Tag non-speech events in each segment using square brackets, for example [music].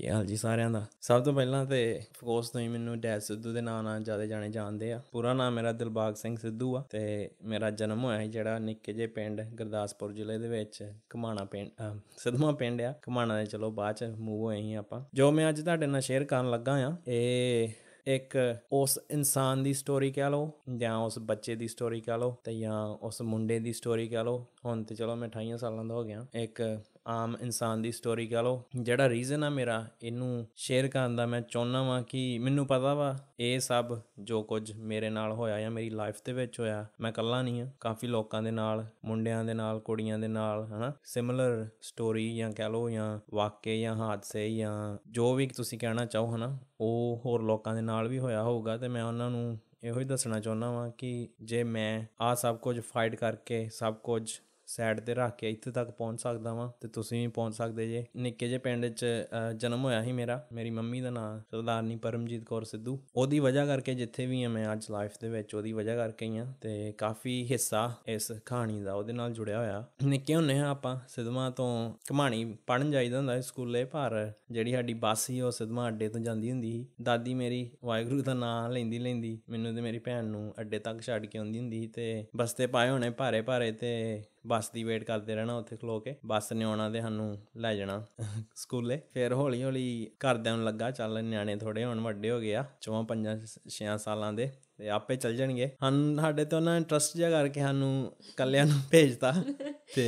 ਕੀ ਹਾਲ ਜੀ ਸਾਰਿਆਂ ਦਾ ਸਭ ਤੋਂ ਪਹਿਲਾਂ ਤੇ ਫੋਕਸ ਤੋਂ ਹੀ ਮੈਨੂੰ ਡੈਡ ਸਿੱਧੂ ਦੇ ਨਾਂ ਨਾਲ ਜ਼ਿਆਦਾ ਜਾਣੇ ਜਾਂਦੇ ਆ ਪੂਰਾ ਨਾਮ ਮੇਰਾ ਦਿਲਬਾਗ ਸਿੰਘ ਸਿੱਧੂ ਆ ਤੇ ਮੇਰਾ ਜਨਮ ਹੋਇਆ ਜਿਹੜਾ ਨਿੱਕੇ ਜੇ ਪਿੰਡ ਗੁਰਦਾਸਪੁਰ ਜ਼ਿਲ੍ਹੇ ਦੇ ਵਿੱਚ ਕਮਾਣਾ ਪਿੰਡ ਸਦਮਾ ਪਿੰਡ ਆ ਕਮਾਣਾ ਦੇ ਚਲੋ ਬਾਅਦ ਚ ਮੂਵ ਹੋਏ ਹੀ ਆਪਾਂ ਜੋ ਮੈਂ ਅੱਜ ਤੁਹਾਡੇ ਨਾਲ ਸ਼ੇਅਰ ਕਰਨ ਲੱਗਾ ਆ ਇਹ ਇੱਕ ਉਸ ਇਨਸਾਨ ਦੀ ਸਟੋਰੀ ਕਹ ਲਓ ਜਾਂ ਉਸ ਬੱਚੇ ਦੀ ਸਟੋਰੀ ਕਹ ਲਓ ਤੇ ਜਾਂ ਉਸ ਮੁੰਡੇ ਦੀ ਸਟੋਰੀ ਕਹ ਲਓ ਹੁਣ ਤੇ ਚਲੋ ਮੈਂ 28 ਸਾਲਾਂ ਦਾ ਹੋ ਗਿਆ ਇੱਕ ਆਮ ਇਨਸਾਨ ਦੀ ਸਟੋਰੀ ਕਹ ਲਓ ਜਿਹੜਾ ਰੀਜ਼ਨ ਆ ਮੇਰਾ ਇਹਨੂੰ ਸ਼ੇਅਰ ਕਰਨ ਦਾ ਮੈਂ ਚਾਹੁੰਦਾ ਵਾਂ ਕਿ ਮੈਨੂੰ ਪਤਾ ਵਾ ਇਹ ਸਭ ਜੋ ਕੁਝ ਮੇਰੇ ਨਾਲ ਹੋਇਆ ਜਾਂ ਮੇਰੀ ਲਾਈਫ ਦੇ ਵਿੱਚ ਹੋਇਆ ਮੈਂ ਇਕੱਲਾ ਨਹੀਂ ਆ ਕਾਫੀ ਲੋਕਾਂ ਦੇ ਨਾਲ ਮੁੰਡਿਆਂ ਦੇ ਨਾਲ ਕੁੜੀਆਂ ਦੇ ਨਾਲ ਹਨਾ ਸਿਮਿਲਰ ਸਟੋਰੀ ਜਾਂ ਕਹ ਲਓ ਜਾਂ ਵਾਕਏ ਜਾਂ ਹਾਦਸੇ ਜਾਂ ਜੋ ਵੀ ਤੁਸੀਂ ਕਹਿਣਾ ਚਾਹੋ ਹਨਾ ਉਹ ਹੋਰ ਲੋਕਾਂ ਦੇ ਨਾਲ ਵੀ ਹੋਇਆ ਹੋਊਗਾ ਤੇ ਮੈਂ ਉਹਨਾਂ ਨੂੰ ਇਹੋ ਹੀ ਦੱਸਣਾ ਚਾਹੁੰਦਾ ਵਾਂ ਕਿ ਜੇ ਮੈਂ ਆ ਸਭ ਕੁਝ ਫਾਈਟ ਕਰਕੇ ਸਭ ਕੁਝ ਸਾਈਡ ਤੇ ਰੱਖ ਕੇ ਇੱਥੇ ਤੱਕ ਪਹੁੰਚ ਸਕਦਾ ਵਾਂ ਤੇ ਤੁਸੀਂ ਵੀ ਪਹੁੰਚ ਸਕਦੇ ਜੇ ਨਿੱਕੇ ਜੇ ਪਿੰਡ 'ਚ ਜਨਮ ਹੋਇਆ ਸੀ ਮੇਰਾ ਮੇਰੀ ਮੰਮੀ ਦਾ ਨਾਮ ਸਰਦਾਰਨੀ ਪਰਮਜੀਤ ਕੌਰ ਸਿੱਧੂ ਉਹਦੀ ਵਜ੍ਹਾ ਕਰਕੇ ਜਿੱਥੇ ਵੀ ਆ ਮੈਂ ਅੱਜ ਲਾਈਫ ਦੇ ਵਿੱਚ ਉਹਦੀ ਵਜ੍ਹਾ ਕਰਕੇ ਹੀ ਆ ਤੇ ਕਾਫੀ ਹਿੱਸਾ ਇਸ ਕਹਾਣੀ ਦਾ ਉਹਦੇ ਨਾਲ ਜੁੜਿਆ ਹੋਇਆ ਨਿੱਕੇ ਹੁੰਨੇ ਆ ਆਪਾਂ ਸਿਦਮਾ ਤੋਂ ਕਹਾਣੀ ਪੜਨ ਜਾਈਦਾ ਹੁੰਦਾ ਸਕੂਲੇ ਪਰ ਜਿਹੜੀ ਸਾਡੀ ਬੱਸ ਸੀ ਉਹ ਸਿਦਮਾ ਅੱਡੇ ਤੋਂ ਜਾਂਦੀ ਹੁੰਦੀ ਸੀ ਦਾਦੀ ਮੇਰੀ ਵਾਇਗਰੂ ਦਾ ਨਾਮ ਲੈਂਦੀ ਲੈਂਦੀ ਮੈਨੂੰ ਤੇ ਮੇਰੀ ਭੈਣ ਨੂੰ ਅੱਡੇ ਤੱਕ ਛੱਡ ਕੇ ਆਉਂਦੀ ਹੁੰਦੀ ਸੀ ਤੇ ਬਸਤੇ ਪਾਏ ਹੋਣੇ ਭਾਰੇ ਭਾਰੇ ਤੇ ਬੱਸ ਦੀ ਵੇਟ ਕਰਦੇ ਰਹਿਣਾ ਉੱਥੇ ਖਲੋ ਕੇ ਬੱਸ ਨੇ ਆਉਣਾ ਤੇ ਸਾਨੂੰ ਲੈ ਜਾਣਾ ਸਕੂਲੇ ਫਿਰ ਹੌਲੀ ਹੌਲੀ ਕਰਦਿਆਂ ਨੂੰ ਲੱਗਾ ਚੱਲ ਨਿਆਣੇ ਥੋੜੇ ਹੁਣ ਵੱਡੇ ਹੋ ਗਏ ਆ ਚੋਂ ਪੰਜਾਂ 6 ਸਾਲਾਂ ਦੇ ਤੇ ਆਪੇ ਚੱਲ ਜਾਣਗੇ ਹਨ ਸਾਡੇ ਤੋਂ ਨਾ ਇੰਟਰਸਟ ਜਿਹਾ ਕਰਕੇ ਸਾਨੂੰ ਕੱਲਿਆਂ ਨੂੰ ਭੇਜਤਾ ਤੇ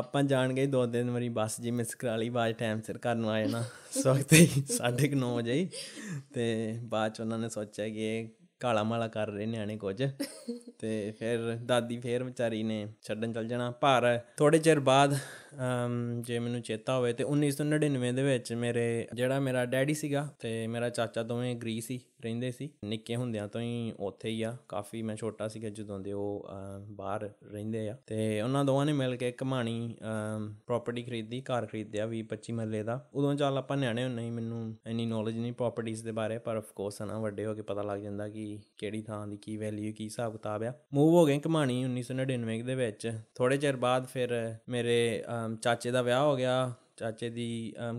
ਆਪਾਂ ਜਾਣ ਗਏ ਦੋ ਦਿਨ ਵਾਰੀ ਬੱਸ ਜੀ ਮਿਸ ਕਰਾ ਲਈ ਬਾਅਦ ਟਾਈਮ ਸਿਰ ਘਰ ਨੂੰ ਆ ਜਾਣਾ ਸਵਖਤੇ 9:30 ਵਜੇ ਤੇ ਬਾਅਦ ਚ ਉਹਨਾਂ ਨੇ ਸੋਚਿਆ ਕਿ ਇਹ ਕਾਲਾ ਮਾਲਾ ਕਰ ਰਹੇ ਨਿਆਣੇ ਕੁਝ [laughs] ਤੇ ਫਿਰ ਦਾਦੀ ਫੇਰ ਵਿਚਾਰੀ ਨੇ ਛੱਡਣ ਚਲ ਜਾਣਾ ਪਰ ਥੋੜੇ ਚਿਰ ਬਾਅਦ ਜੇ ਮੈਨੂੰ ਚੇਤਾ ਹੋਵੇ ਤੇ 1999 ਦੇ ਵਿੱਚ ਮੇਰੇ ਜਿਹੜਾ ਮੇਰਾ ਡੈਡੀ ਸੀਗਾ ਤੇ ਮੇਰਾ ਚਾਚਾ ਦੋਵੇਂ ਗਰੀ ਸੀ ਰਹਿੰਦੇ ਸੀ ਨਿੱਕੇ ਹੁੰਦਿਆਂ ਤੋਂ ਹੀ ਉੱਥੇ ਹੀ ਆ ਕਾਫੀ ਮੈਂ ਛੋਟਾ ਸੀਗਾ ਜਦੋਂ ਦੇ ਉਹ ਬਾਹਰ ਰਹਿੰਦੇ ਆ ਤੇ ਉਹਨਾਂ ਦੋਵਾਂ ਨੇ ਮਿਲ ਕੇ ਕਮਾਣੀ ਪ੍ਰਾਪਰਟੀ ਖਰੀਦੀ ਘਰ ਖਰੀਦਿਆ 20 25 ਮੱਲੇ ਦਾ ਉਦੋਂ ਚੱਲ ਆਪਾਂ ਨਿਆਣੇ ਹੁੰਨੇ ਨਹੀਂ ਮੈਨੂੰ ਐਨੀ ਨੌਲੇਜ ਨਹੀਂ ਪ੍ਰਾਪਰਟੀਆਂ ਦੇ ਬਾਰੇ ਪਰ ਆਫ ਕੋਰਸ ਨਾ ਵੱਡੇ ਹੋ ਕੇ ਪਤਾ ਲੱਗ ਜਾਂਦਾ ਕਿ ਕਿਹੜੀ ਥਾਂ ਦੀ ਕੀ ਵੈਲਿਊ ਕੀ ਹਿਸਾਬ ਕਿਤਾਬ ਆ ਮੂਵ ਹੋ ਗਏ ਕਮਾਣੀ 1999 ਦੇ ਵਿੱਚ ਥੋੜੇ ਚਿਰ ਬਾਅਦ ਫਿਰ ਮੇਰੇ ਚਾਚੇ ਦਾ ਵਿਆਹ ਹੋ ਗਿਆ ਚਾਚੇ ਦੀ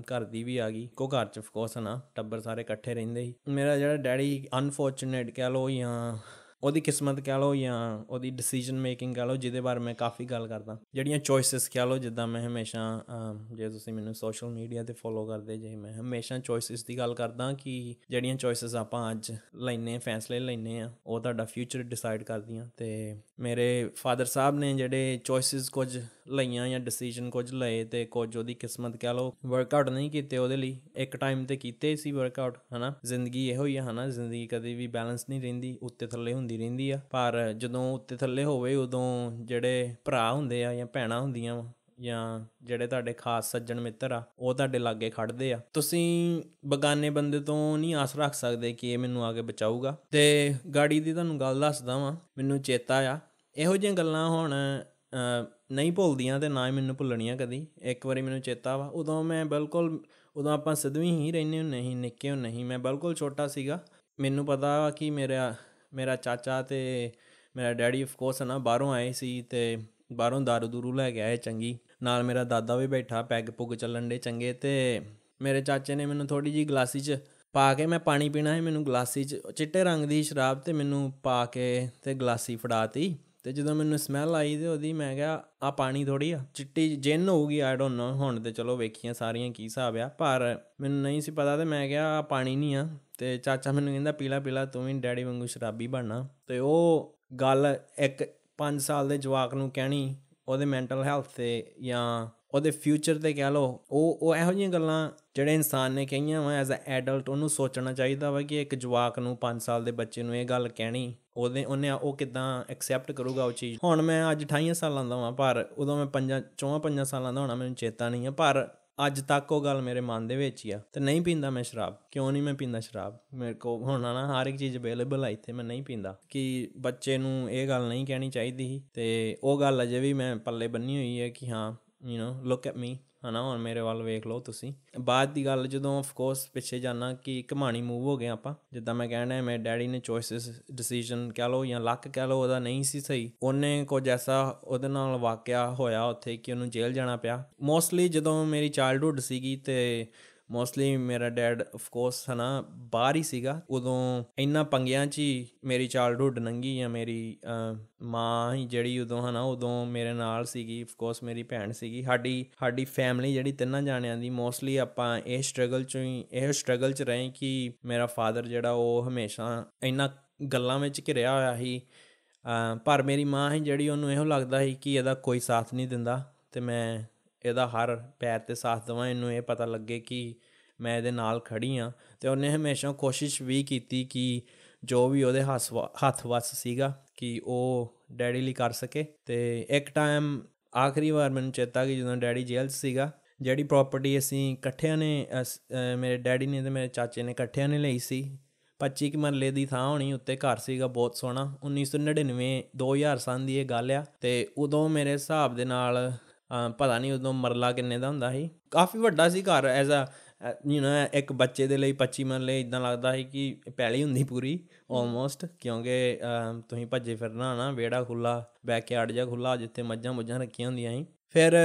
ਘਰ ਦੀ ਵੀ ਆ ਗਈ ਕੋ ਘਰ ਚ ਆਫ ਕੋਰਸ ਨਾ ਟੱਬਰ ਸਾਰੇ ਇਕੱਠੇ ਰਹਿੰਦੇ ਸੀ ਮੇਰਾ ਜਿਹੜਾ ਡੈਡੀ ਅਨਫੋਰਚੂਨੇਟ ਕਹ ਲੋ ਜਾਂ ਉਹਦੀ ਕਿਸਮਤ ਕਹ ਲੋ ਜਾਂ ਉਹਦੀ ਡਿਸੀਜਨ ਮੇਕਿੰਗ ਕਹ ਲੋ ਜਿਹਦੇ ਬਾਰੇ ਮੈਂ ਕਾਫੀ ਗੱਲ ਕਰਦਾ ਜਿਹੜੀਆਂ ਚੋਇਸਸ ਕਹ ਲੋ ਜਿੱਦਾਂ ਮੈਂ ਹਮੇਸ਼ਾ ਜੇ ਤੁਸੀਂ ਮੈਨੂੰ ਸੋਸ਼ਲ ਮੀਡੀਆ ਤੇ ਫੋਲੋ ਕਰਦੇ ਜੇ ਮੈਂ ਹਮੇਸ਼ਾ ਚੋਇਸਸ ਦੀ ਗੱਲ ਕਰਦਾ ਕਿ ਜਿਹੜੀਆਂ ਚੋਇਸਸ ਆਪਾਂ ਅੱਜ ਲੈਨੇ ਫੈਸਲੇ ਲੈਨੇ ਆ ਉਹ ਤੁਹਾਡਾ ਫਿਊਚਰ ਡਿਸਾਈਡ ਕਰਦੀਆਂ ਤੇ ਮੇਰੇ ਫਾਦਰ ਸਾਹਿਬ ਨੇ ਜਿਹੜੇ ਚੋਇਸਸ ਕੁਝ ਲਈਆਂ ਜਾਂ ਡਿਸੀਜਨ ਕੁਝ ਲਏ ਤੇ ਕੁਝ ਉਹਦੀ ਕਿਸਮਤ ਕਹ ਲੋ ਵਰਕਆਊਟ ਨਹੀਂ ਕੀਤੇ ਉਹਦੇ ਲਈ ਇੱਕ ਟਾਈਮ ਤੇ ਕੀਤੇ ਸੀ ਵਰਕਆਊਟ ਹਨਾ ਜ਼ਿੰਦਗੀ ਇਹੋ ਹੀ ਹਨਾ ਜ਼ਿੰਦਗੀ ਕਦੇ ਵੀ ਬੈਲੈਂਸ ਨਹੀਂ ਰਹਿੰਦੀ ਉੱਤੇ ਥੱਲੇ ਹੁੰਦੀ ਰਹਿੰਦੀ ਆ ਪਰ ਜਦੋਂ ਉੱਤੇ ਥੱਲੇ ਹੋਵੇ ਉਦੋਂ ਜਿਹੜੇ ਭਰਾ ਹੁੰਦੇ ਆ ਜਾਂ ਭੈਣਾ ਹੁੰਦੀਆਂ ਜਾਂ ਜਿਹੜੇ ਤੁਹਾਡੇ ਖਾਸ ਸੱਜਣ ਮਿੱਤਰ ਆ ਉਹ ਤੁਹਾਡੇ ਲਾਗੇ ਖੜਦੇ ਆ ਤੁਸੀਂ ਬਗਾਨੇ ਬੰਦੇ ਤੋਂ ਨਹੀਂ ਆਸ ਰੱਖ ਸਕਦੇ ਕਿ ਇਹ ਮੈਨੂੰ ਕੇ ਬਚਾਊਗਾ ਤੇ ਗਾੜੀ ਦੀ ਤੁਹਾਨੂੰ ਗੱਲ ਦੱਸਦਾ ਵਾਂ ਮੈਨੂੰ ਚੇਤਾ ਆ ਇਹੋ ਜਿਹੀਆਂ ਗੱਲਾਂ ਹੁਣ ਨਹੀਂ ਭੁੱਲਦੀਆਂ ਤੇ ਨਾ ਹੀ ਮੈਨੂੰ ਭੁੱਲਣੀਆਂ ਕਦੀ ਇੱਕ ਵਾਰੀ ਮੈਨੂੰ ਚੇਤਾ ਵਾ ਉਦੋਂ ਮੈਂ ਬਿਲਕੁਲ ਉਦੋਂ ਆਪਾਂ ਸਦਵੀਂ ਹੀ ਰਹਿੰਦੇ ਹੁੰਦੇ ਨਹੀਂ ਨਿੱਕੇ ਹੁੰਦੇ ਨਹੀਂ ਮੈਂ ਬਿਲਕੁਲ ਛੋਟਾ ਸੀਗਾ ਮੈਨੂੰ ਪਤਾ ਵਾ ਕਿ ਮੇਰਾ ਮੇਰਾ ਚਾਚਾ ਤੇ ਮੇਰਾ ਡੈਡੀ ਆਫ ਕੋਰਸ ਨਾ ਬਾਹਰੋਂ ਆਏ ਸੀ ਤੇ ਬਾਹਰੋਂ ਦਾਰੂ ਦੂਰੂ ਲੈ ਕੇ ਆਏ ਚੰਗੀ ਨਾਲ ਮੇਰਾ ਦਾਦਾ ਵੀ ਬੈਠਾ ਪੈਗ ਪੁੱਗ ਚੱਲਣ ਦੇ ਚੰਗੇ ਤੇ ਮੇਰੇ ਚਾਚੇ ਨੇ ਮੈਨੂੰ ਥੋੜੀ ਜੀ ਗਲਾਸੀ 'ਚ ਪਾ ਕੇ ਮੈਂ ਪਾਣੀ ਪੀਣਾ ਹੈ ਮੈਨੂੰ ਗਲਾਸੀ 'ਚ ਚਿੱਟੇ ਰੰਗ ਦੀ ਸ਼ਰਾਬ ਤੇ ਮੈਨੂੰ ਪਾ ਕੇ ਤੇ ਗਲਾਸੀ ਫੜਾਤੀ ਤੇ ਜਦੋਂ ਮੈਨੂੰ ਸਮੈਲ ਆਈ ਤੇ ਉਹਦੀ ਮੈਂ ਕਿਹਾ ਆ ਪਾਣੀ ਥੋੜੀ ਆ ਚਿੱਟੀ ਜਿੰਨ ਹੋਊਗੀ ਆਈ ਡੋਨਟ ਨੋ ਹੁਣ ਤੇ ਚਲੋ ਵੇਖੀਆਂ ਸਾਰੀਆਂ ਕੀ ਹਿਸਾਬ ਆ ਪਰ ਮੈਨੂੰ ਨਹੀਂ ਸੀ ਪਤਾ ਤੇ ਮੈਂ ਕਿਹਾ ਆ ਪਾਣੀ ਨਹੀਂ ਆ ਤੇ ਚਾਚਾ ਮੈਨੂੰ ਕਹਿੰਦਾ ਪੀਲਾ ਪੀਲਾ ਤੂੰ ਵੀ ਡੈਡੀ ਵਾਂਗੂ ਸ਼ਰਾਬੀ ਬਣਨਾ ਤੇ ਉਹ ਗੱਲ ਇੱਕ 5 ਸਾਲ ਦੇ ਜਵਾਕ ਨੂੰ ਕਹਿਣੀ ਉਹਦੇ ਮੈਂਟਲ ਹੈਲਥ ਤੇ ਜਾਂ ਉਹਦੇ ਫਿਊਚਰ ਤੇ ਕਹਿ ਲੋ ਉਹ ਉਹ ਇਹੋ ਜਿਹੀਆਂ ਗੱਲਾਂ ਜਿਹੜੇ ਇਨਸਾਨ ਨੇ ਕਹੀਆਂ ਵਾ ਐਜ਼ ਅ ਐਡਲਟ ਉਹਨੂੰ ਸੋਚਣਾ ਚਾਹੀਦਾ ਵਾ ਕਿ ਇੱਕ ਜਵਾਕ ਨੂੰ 5 ਸਾਲ ਦੇ ਬੱਚੇ ਨੂੰ ਇਹ ਗੱਲ ਕਹਿਣੀ ਉਹਨੇ ਉਹਨੇ ਉਹ ਕਿਦਾਂ ਐਕਸੈਪਟ ਕਰੂਗਾ ਉਹ ਚੀਜ਼ ਹੁਣ ਮੈਂ ਅੱਜ 28 ਸਾਲਾਂ ਦਾ ਹਾਂ ਪਰ ਉਦੋਂ ਮੈਂ 5 ਚੌਂ ਪੰਜਾਂ ਸਾਲਾਂ ਦਾ ਹੋਣਾ ਮੈਨੂੰ ਚੇਤਾ ਨਹੀਂ ਹੈ ਪਰ ਅੱਜ ਤੱਕ ਉਹ ਗੱਲ ਮੇਰੇ ਮਨ ਦੇ ਵਿੱਚ ਹੀ ਆ ਤੇ ਨਹੀਂ ਪੀਂਦਾ ਮੈਂ ਸ਼ਰਾਬ ਕਿਉਂ ਨਹੀਂ ਮੈਂ ਪੀਂਦਾ ਸ਼ਰਾਬ ਮੇਰੇ ਕੋ ਹੁਣ ਨਾ ਹਰ ਇੱਕ ਚੀਜ਼ ਅਵੇਲੇਬਲ ਆ ਇੱਥੇ ਮੈਂ ਨਹੀਂ ਪੀਂਦਾ ਕਿ ਬੱਚੇ ਨੂੰ ਇਹ ਗੱਲ ਨਹੀਂ ਕਹਿਣੀ ਚਾਹੀਦੀ ਤੇ ਉਹ ਗੱਲ ਅਜੇ ਵੀ ਮੈਂ ਪੱਲੇ ਬੰਨੀ ਹੋਈ ਹੈ ਕਿ ਹਾਂ you know look at me ਹਨਾ ਹੁਣ ਮੇਰੇ ਵੱਲ ਵੇਖ ਲਓ ਤੁਸੀਂ ਬਾਅਦ ਦੀ ਗੱਲ ਜਦੋਂ ਆਫ ਕੋਰਸ ਪਿੱਛੇ ਜਾਣਾ ਕਿ ਕਹਾਣੀ ਮੂਵ ਹੋ ਗਏ ਆਪਾਂ ਜਿੱਦਾਂ ਮੈਂ ਕਹਿਣਾ ਮੇਰੇ ਡੈਡੀ ਨੇ ਚੋਇਸਸ ਡਿਸੀਜਨ ਕਹ ਲਓ ਜਾਂ ਲੱਕ ਕਹ ਲਓ ਉਹਦਾ ਨਹੀਂ ਸੀ ਸਹੀ ਉਹਨੇ ਕੁਝ ਐਸਾ ਉਹਦੇ ਨਾਲ ਵਾਕਿਆ ਹੋਇਆ ਉੱਥੇ ਕਿ ਉਹਨੂੰ ਜੇਲ੍ਹ ਜਾਣਾ ਪਿਆ ਮੋਸਟਲੀ ਜਦੋਂ ਮੇਰੀ ਚਾਈਲਡਹੂਡ ਸੀਗੀ ਤੇ ਮੋਸਟਲੀ ਮੇਰਾ ਡੈਡ ਆਫ ਕੋਰਸ ਹਨਾ ਬਾਹਰ ਹੀ ਸੀਗਾ ਉਦੋਂ ਇੰਨਾ ਪੰਗਿਆਂ 'ਚ ਹੀ ਮੇਰੀ ਚਾਈਲਡਹੂਡ ਨੰਗੀ ਜਾਂ ਮੇਰੀ ਮਾਂ ਹੀ ਜਿਹੜੀ ਉਦੋਂ ਹਨਾ ਉਦੋਂ ਮੇਰੇ ਨਾਲ ਸੀਗੀ ਆਫ ਕੋਰਸ ਮੇਰੀ ਭੈਣ ਸੀਗੀ ਸਾਡੀ ਸਾਡੀ ਫੈਮਿਲੀ ਜਿਹੜੀ ਤਿੰਨਾਂ ਜਾਣਿਆਂ ਦੀ ਮੋਸਟਲੀ ਆਪਾਂ ਇਹ ਸਟਰਗਲ 'ਚੋਂ ਹੀ ਇਹ ਸਟਰਗਲ 'ਚ ਰਹੇ ਕਿ ਮੇਰਾ ਫਾਦਰ ਜਿਹੜਾ ਉਹ ਹਮੇਸ਼ਾ ਇੰਨਾ ਗੱਲਾਂ ਵਿੱਚ ਘਿਰਿਆ ਹੋਇਆ ਸੀ ਪਰ ਮੇਰੀ ਮਾਂ ਹੀ ਜਿਹੜੀ ਉਹਨੂੰ ਇਹੋ ਲੱਗਦਾ ਸੀ ਕਿ ਇਹਦਾ ਕੋਈ ਸਾਥ ਨਹੀਂ ਦਿੰਦਾ ਤੇ ਮੈਂ ਇਹਦਾ ਹਰ ਪੈਰ ਤੇ ਸਾਥ ਦਵਾਂ ਇਹਨੂੰ ਇਹ ਪਤਾ ਲੱਗੇ ਕਿ ਮੈਂ ਇਹਦੇ ਨਾਲ ਖੜੀ ਆ ਤੇ ਉਹਨੇ ਹਮੇਸ਼ਾ ਕੋਸ਼ਿਸ਼ ਵੀ ਕੀਤੀ ਕਿ ਜੋ ਵੀ ਉਹਦੇ ਹੱਥ ਵੱਸ ਸੀਗਾ ਕਿ ਉਹ ਡੈਡੀ ਲਈ ਕਰ ਸਕੇ ਤੇ ਇੱਕ ਟਾਈਮ ਆਖਰੀ ਵਾਰ ਮੈਨੂੰ ਚੇਤਾ ਕਿ ਜਦੋਂ ਡੈਡੀ ਜੇਲ੍ਹ ਸੀਗਾ ਜਿਹੜੀ ਪ੍ਰਾਪਰਟੀ ਅਸੀਂ ਇਕੱਠਿਆਂ ਨੇ ਮੇਰੇ ਡੈਡੀ ਨੇ ਤੇ ਮੇਰੇ ਚਾਚੇ ਨੇ ਇਕੱਠਿਆਂ ਨੇ ਲਈ ਸੀ 25 ਕਿ ਮਰਲੇ ਦੀ ਥਾਂ ਹੋਣੀ ਉੱਤੇ ਘਰ ਸੀਗਾ ਬਹੁਤ ਸੋਹਣਾ 1999 2000 ਸਾਲ ਦੀ ਇਹ ਗੱਲ ਆ ਤੇ ਉਦੋਂ ਮੇਰੇ ਹਿਸਾਬ ਦੇ ਨਾਲ ਪਤਾ ਨਹੀਂ ਉਦੋਂ ਮਰਲਾ ਕਿੰਨੇ ਦਾ ਹੁੰਦਾ ਸੀ ਕਾਫੀ ਵੱਡਾ ਸੀ ਘਰ ਐਜ਼ ਅ ਯੂ نو ਇੱਕ ਬੱਚੇ ਦੇ ਲਈ 25 ਮਰਲੇ ਇਦਾਂ ਲੱਗਦਾ ਸੀ ਕਿ ਪਹਿਲੀ ਹੁੰਦੀ ਪੂਰੀ ਆਲਮੋਸਟ ਕਿਉਂਕਿ ਤੁਸੀਂ ਭੱਜੇ ਫਿਰਨਾ ਨਾ ਵੇੜਾ ਖੁੱਲਾ ਬੈਕਯਾਰਡ ਜਾਂ ਖੁੱਲਾ ਜਿੱਥੇ ਮੱਝਾਂ ਮੁੱਝਾਂ ਰੱਖੀਆਂ ਹੁੰਦੀਆਂ ਸੀ ਫਿਰ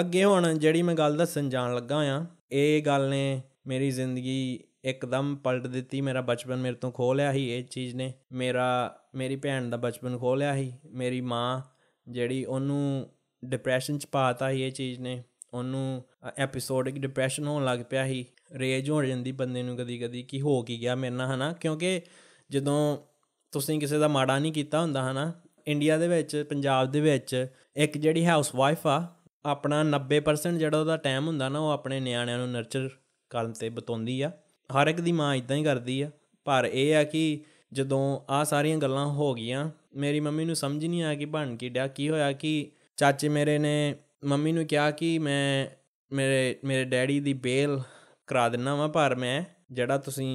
ਅੱਗੇ ਹੁਣ ਜਿਹੜੀ ਮੈਂ ਗੱਲ ਦੱਸਣ ਜਾਣ ਲੱਗਾ ਆ ਇਹ ਗੱਲ ਨੇ ਮੇਰੀ ਜ਼ਿੰਦਗੀ ਇੱਕਦਮ ਪਲਟ ਦਿੱਤੀ ਮੇਰਾ ਬਚਪਨ ਮੇਰੇ ਤੋਂ ਖੋ ਲਿਆ ਸੀ ਇਹ ਚੀਜ਼ ਨੇ ਮੇਰਾ ਮੇਰੀ ਭੈਣ ਦਾ ਬਚਪਨ ਖੋ ਲਿਆ ਸੀ ਮੇਰੀ ਮਾਂ ਜਿਹੜੀ ਉਹਨੂੰ ਡਿਪਰੈਸ਼ਨ ਚ ਪਾਤਾ ਇਹ ਚੀਜ਼ ਨੇ ਉਹਨੂੰ ਐਪੀਸੋਡਿਕ ਡਿਪਰੈਸ਼ਨ ਹੋਣ ਲੱਗ ਪਿਆ ਸੀ ਰੇਜ ਹੋ ਜਾਂਦੀ ਬੰਦੇ ਨੂੰ ਕਦੀ ਕਦੀ ਕੀ ਹੋ ਕੀ ਗਿਆ ਮੇਰੇ ਨਾਲ ਹਨਾ ਕਿਉਂਕਿ ਜਦੋਂ ਤੁਸੀਂ ਕਿਸੇ ਦਾ ਮਾੜਾ ਨਹੀਂ ਕੀਤਾ ਹੁੰਦਾ ਹਨਾ ਇੰਡੀਆ ਦੇ ਵਿੱਚ ਪੰਜਾਬ ਦੇ ਵਿੱਚ ਇੱਕ ਜਿਹੜੀ ਹਾਊਸ ਵਾਈਫ ਆ ਆਪਣਾ 90% ਜਿਹੜਾ ਉਹਦਾ ਟਾਈਮ ਹੁੰਦਾ ਨਾ ਉਹ ਆਪਣੇ ਨਿਆਣਿਆਂ ਨੂੰ ਨਰਚਰ ਕਰਨ ਤੇ ਬਤਾਉਂਦੀ ਆ ਹਰ ਇੱਕ ਦੀ ਮਾਂ ਇਦਾਂ ਹੀ ਕਰਦੀ ਆ ਪਰ ਇਹ ਆ ਕਿ ਜਦੋਂ ਆ ਸਾਰੀਆਂ ਗੱਲਾਂ ਹੋ ਗਈਆਂ ਮੇਰੀ ਮੰਮੀ ਨੂੰ ਸਮਝ ਨਹੀਂ ਆ ਕਿ ਬਣ ਕੇ ਡਿਆ ਕੀ ਹੋਇਆ ਕਿ ਚਾਚੇ ਮੇਰੇ ਨੇ ਮੰਮੀ ਨੂੰ ਕਿਹਾ ਕਿ ਮੈਂ ਮੇਰੇ ਮੇਰੇ ਡੈਡੀ ਦੀ ਬੇਲ ਕਰਾ ਦਿੰਨਾ ਵਾ ਪਰ ਮੈਂ ਜਿਹੜਾ ਤੁਸੀਂ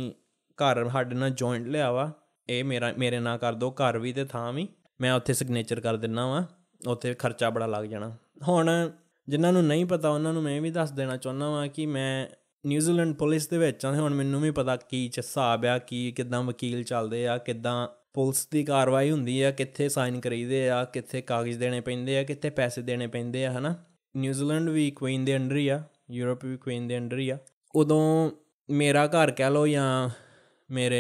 ਘਰ ਸਾਡੇ ਨਾਲ ਜੁਆਇੰਟ ਲਿਆ ਵਾ ਇਹ ਮੇਰਾ ਮੇਰੇ ਨਾਂ ਕਰ ਦੋ ਘਰ ਵੀ ਤੇ ਥਾਂ ਵੀ ਮੈਂ ਉੱਥੇ ਸਿਗਨੇਚਰ ਕਰ ਦਿੰਨਾ ਵਾ ਉੱਥੇ ਖਰਚਾ ਬੜਾ ਲੱਗ ਜਾਣਾ ਹੁਣ ਜਿਨ੍ਹਾਂ ਨੂੰ ਨਹੀਂ ਪਤਾ ਉਹਨਾਂ ਨੂੰ ਮੈਂ ਵੀ ਦੱਸ ਦੇਣਾ ਚਾਹੁੰਦਾ ਵਾਂ ਕਿ ਮੈਂ ਨਿਊਜ਼ੀਲੈਂਡ ਪੁਲਿਸ ਦੇ ਵਿੱਚ ਆ ਹੁਣ ਮੈਨੂੰ ਵੀ ਪਤਾ ਕੀ ਹਿਸਾਬ ਆ ਕੀ ਕਿਦਾਂ ਵਕੀਲ ਚੱਲਦੇ ਆ ਕਿਦਾਂ ਪੁਲਿਸ ਦੀ ਕਾਰਵਾਈ ਹੁੰਦੀ ਆ ਕਿੱਥੇ ਸਾਈਨ ਕਰੀਦੇ ਆ ਕਿੱਥੇ ਕਾਗਜ਼ ਦੇਣੇ ਪੈਂਦੇ ਆ ਕਿੱਥੇ ਪੈਸੇ ਦੇਣੇ ਪੈਂਦੇ ਆ ਹਨਾ ਨਿਊਜ਼ੀਲੈਂਡ ਵੀ ਕੁਈਨ ਦੇ ਅੰਡਰ ਹੀ ਆ ਯੂਰਪ ਵੀ ਕੁਈਨ ਦੇ ਅੰਡਰ ਹੀ ਆ ਉਦੋਂ ਮੇਰਾ ਘਰ ਕਹਿ ਲਓ ਜਾਂ ਮੇਰੇ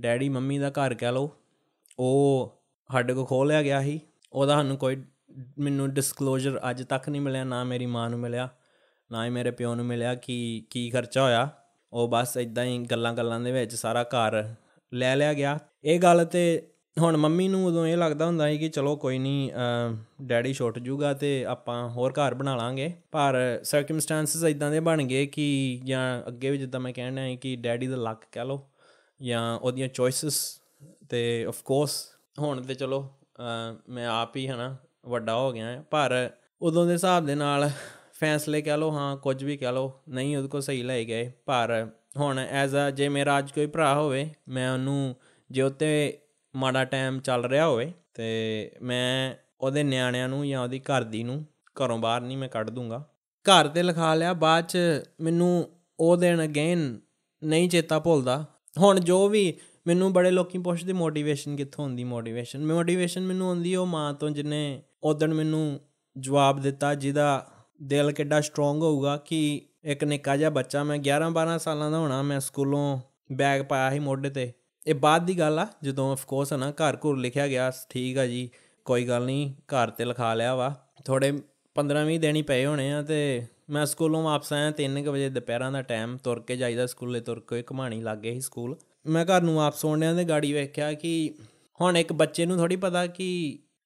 ਡੈਡੀ ਮੰਮੀ ਦਾ ਘਰ ਕਹਿ ਲਓ ਉਹ ਸਾਡੇ ਕੋ ਖੋਹ ਲਿਆ ਗਿਆ ਸੀ ਉਹਦਾ ਸਾਨੂੰ ਕੋਈ ਮੈਨੂੰ ਡਿਸਕਲੋਜ਼ਰ ਅੱਜ ਤੱਕ ਨਹੀਂ ਮਿਲਿਆ ਨਾ ਮੇਰੀ ਮਾਂ ਨੂੰ ਮਿਲਿਆ ਨਾ ਹੀ ਮੇਰੇ ਪਿਓ ਨੂੰ ਮਿਲਿਆ ਕਿ ਕੀ ਖਰਚਾ ਹੋਇਆ ਉਹ ਬਸ ਇਦਾਂ ਹੀ ਗੱਲਾਂ-ਗੱਲਾਂ ਦੇ ਵਿੱਚ ਸਾਰਾ ਘਰ ਲੈ ਲਿਆ ਗਿਆ ਇਹ ਗੱਲ ਤੇ ਹੁਣ ਮੰਮੀ ਨੂੰ ਉਦੋਂ ਇਹ ਲੱਗਦਾ ਹੁੰਦਾ ਸੀ ਕਿ ਚਲੋ ਕੋਈ ਨਹੀਂ ਡੈਡੀ ਛੁੱਟ ਜੂਗਾ ਤੇ ਆਪਾਂ ਹੋਰ ਘਰ ਬਣਾ ਲਾਂਗੇ ਪਰ ਸਰਕਮਸਟੈਂਸਸ ਇਦਾਂ ਦੇ ਬਣ ਗਏ ਕਿ ਜਾਂ ਅੱਗੇ ਵੀ ਜਿੱਦਾਂ ਮੈਂ ਕਹਿਣਾ ਹੈ ਕਿ ਡੈਡੀ ਦਾ ਲੱਕ ਕਹਿ ਲੋ ਜਾਂ ਉਹਦੀਆਂ ਚੋਇਸਸ ਤੇ ਆਫ ਕੋਰਸ ਹੁਣ ਤੇ ਚਲੋ ਮੈਂ ਆਪ ਹੀ ਹਨਾ ਵੱਡਾ ਹੋ ਗਿਆ ਹਾਂ ਪਰ ਉਦੋਂ ਦੇ ਹਿਸਾਬ ਦੇ ਨਾਲ ਫੈਸਲੇ ਕਹਿ ਲੋ ਹਾਂ ਕੁਝ ਵੀ ਕਹਿ ਲੋ ਨਹੀਂ ਉਹਦੇ ਕੋ ਸਹੀ ਲੈ ਗਏ ਪਰ ਹੁਣ ਐਜ਼ ਅ ਜੇ ਮੇਰਾ ਅੱਜ ਕੋਈ ਭਰਾ ਹੋਵੇ ਮੈਂ ਉਹਨੂੰ ਜੇ ਉੱਤੇ ਮਾੜਾ ਟਾਈਮ ਚੱਲ ਰਿਹਾ ਹੋਵੇ ਤੇ ਮੈਂ ਉਹਦੇ ਨਿਆਣਿਆਂ ਨੂੰ ਜਾਂ ਉਹਦੀ ਘਰ ਦੀ ਨੂੰ ਘਰੋਂ ਬਾਹਰ ਨਹੀਂ ਮੈਂ ਕੱਢ ਦੂੰਗਾ ਘਰ ਤੇ ਲਿਖਾ ਲਿਆ ਬਾਅਦ ਚ ਮੈਨੂੰ ਉਹ ਦਿਨ ਅਗੇਨ ਨਹੀਂ ਚੇਤਾ ਭੁੱਲਦਾ ਹੁਣ ਜੋ ਵੀ ਮੈਨੂੰ ਬੜੇ ਲੋਕੀ ਪੁੱਛਦੇ ਮੋਟੀਵੇਸ਼ਨ ਕਿੱਥੋਂ ਹੁੰਦੀ ਮੋਟੀਵੇਸ਼ਨ ਮੋਟੀਵੇਸ਼ਨ ਮੈਨੂੰ ਹੁੰਦੀ ਉਹ ਮਾਂ ਤੋਂ ਜਿਨੇ ਉਦੋਂ ਮੈਨੂੰ ਜਵਾਬ ਦਿੱਤਾ ਜਿਹਦਾ ਦਿਲ ਕਿੱਡਾ ਸਟਰੋਂਗ ਹੋਊਗਾ ਕਿ ਇੱਕ ਨਿੱਕਾ ਜਿਹਾ ਬੱਚਾ ਮੈਂ 11 12 ਸਾਲਾਂ ਦਾ ਹੋਣਾ ਮੈਂ ਸਕੂਲੋਂ ਬੈਗ ਪਾਇਆ ਸੀ ਮੋਢੇ ਤੇ ਇਹ ਬਾਅਦ ਦੀ ਗੱਲ ਆ ਜਦੋਂ ਆਫ ਕੋਰਸ ਨਾ ਘਰ ਘੁਰ ਲਿਖਿਆ ਗਿਆ ਠੀਕ ਆ ਜੀ ਕੋਈ ਗੱਲ ਨਹੀਂ ਘਰ ਤੇ ਲਿਖਾ ਲਿਆ ਵਾ ਥੋੜੇ 15-20 ਦਿਨ ਹੀ ਪਏ ਹੋਣੇ ਆ ਤੇ ਮੈਂ ਸਕੂਲੋਂ ਵਾਪਸ ਆਇਆ 3:00 ਵਜੇ ਦੁਪਹਿਰਾਂ ਦਾ ਟਾਈਮ ਤੁਰ ਕੇ ਜਾਈਦਾ ਸਕੂਲੇ ਤੁਰ ਕੇ ਕਮਾਣੀ ਲੱਗੇ ਸੀ ਸਕੂਲ ਮੈਂ ਘਰ ਨੂੰ ਵਾਪਸ ਆਉਂਦਿਆਂ ਦੇ ਗਾੜੀ ਵੇਖਿਆ ਕਿ ਹੁਣ ਇੱਕ ਬੱਚੇ ਨੂੰ ਥੋੜੀ ਪਤਾ ਕਿ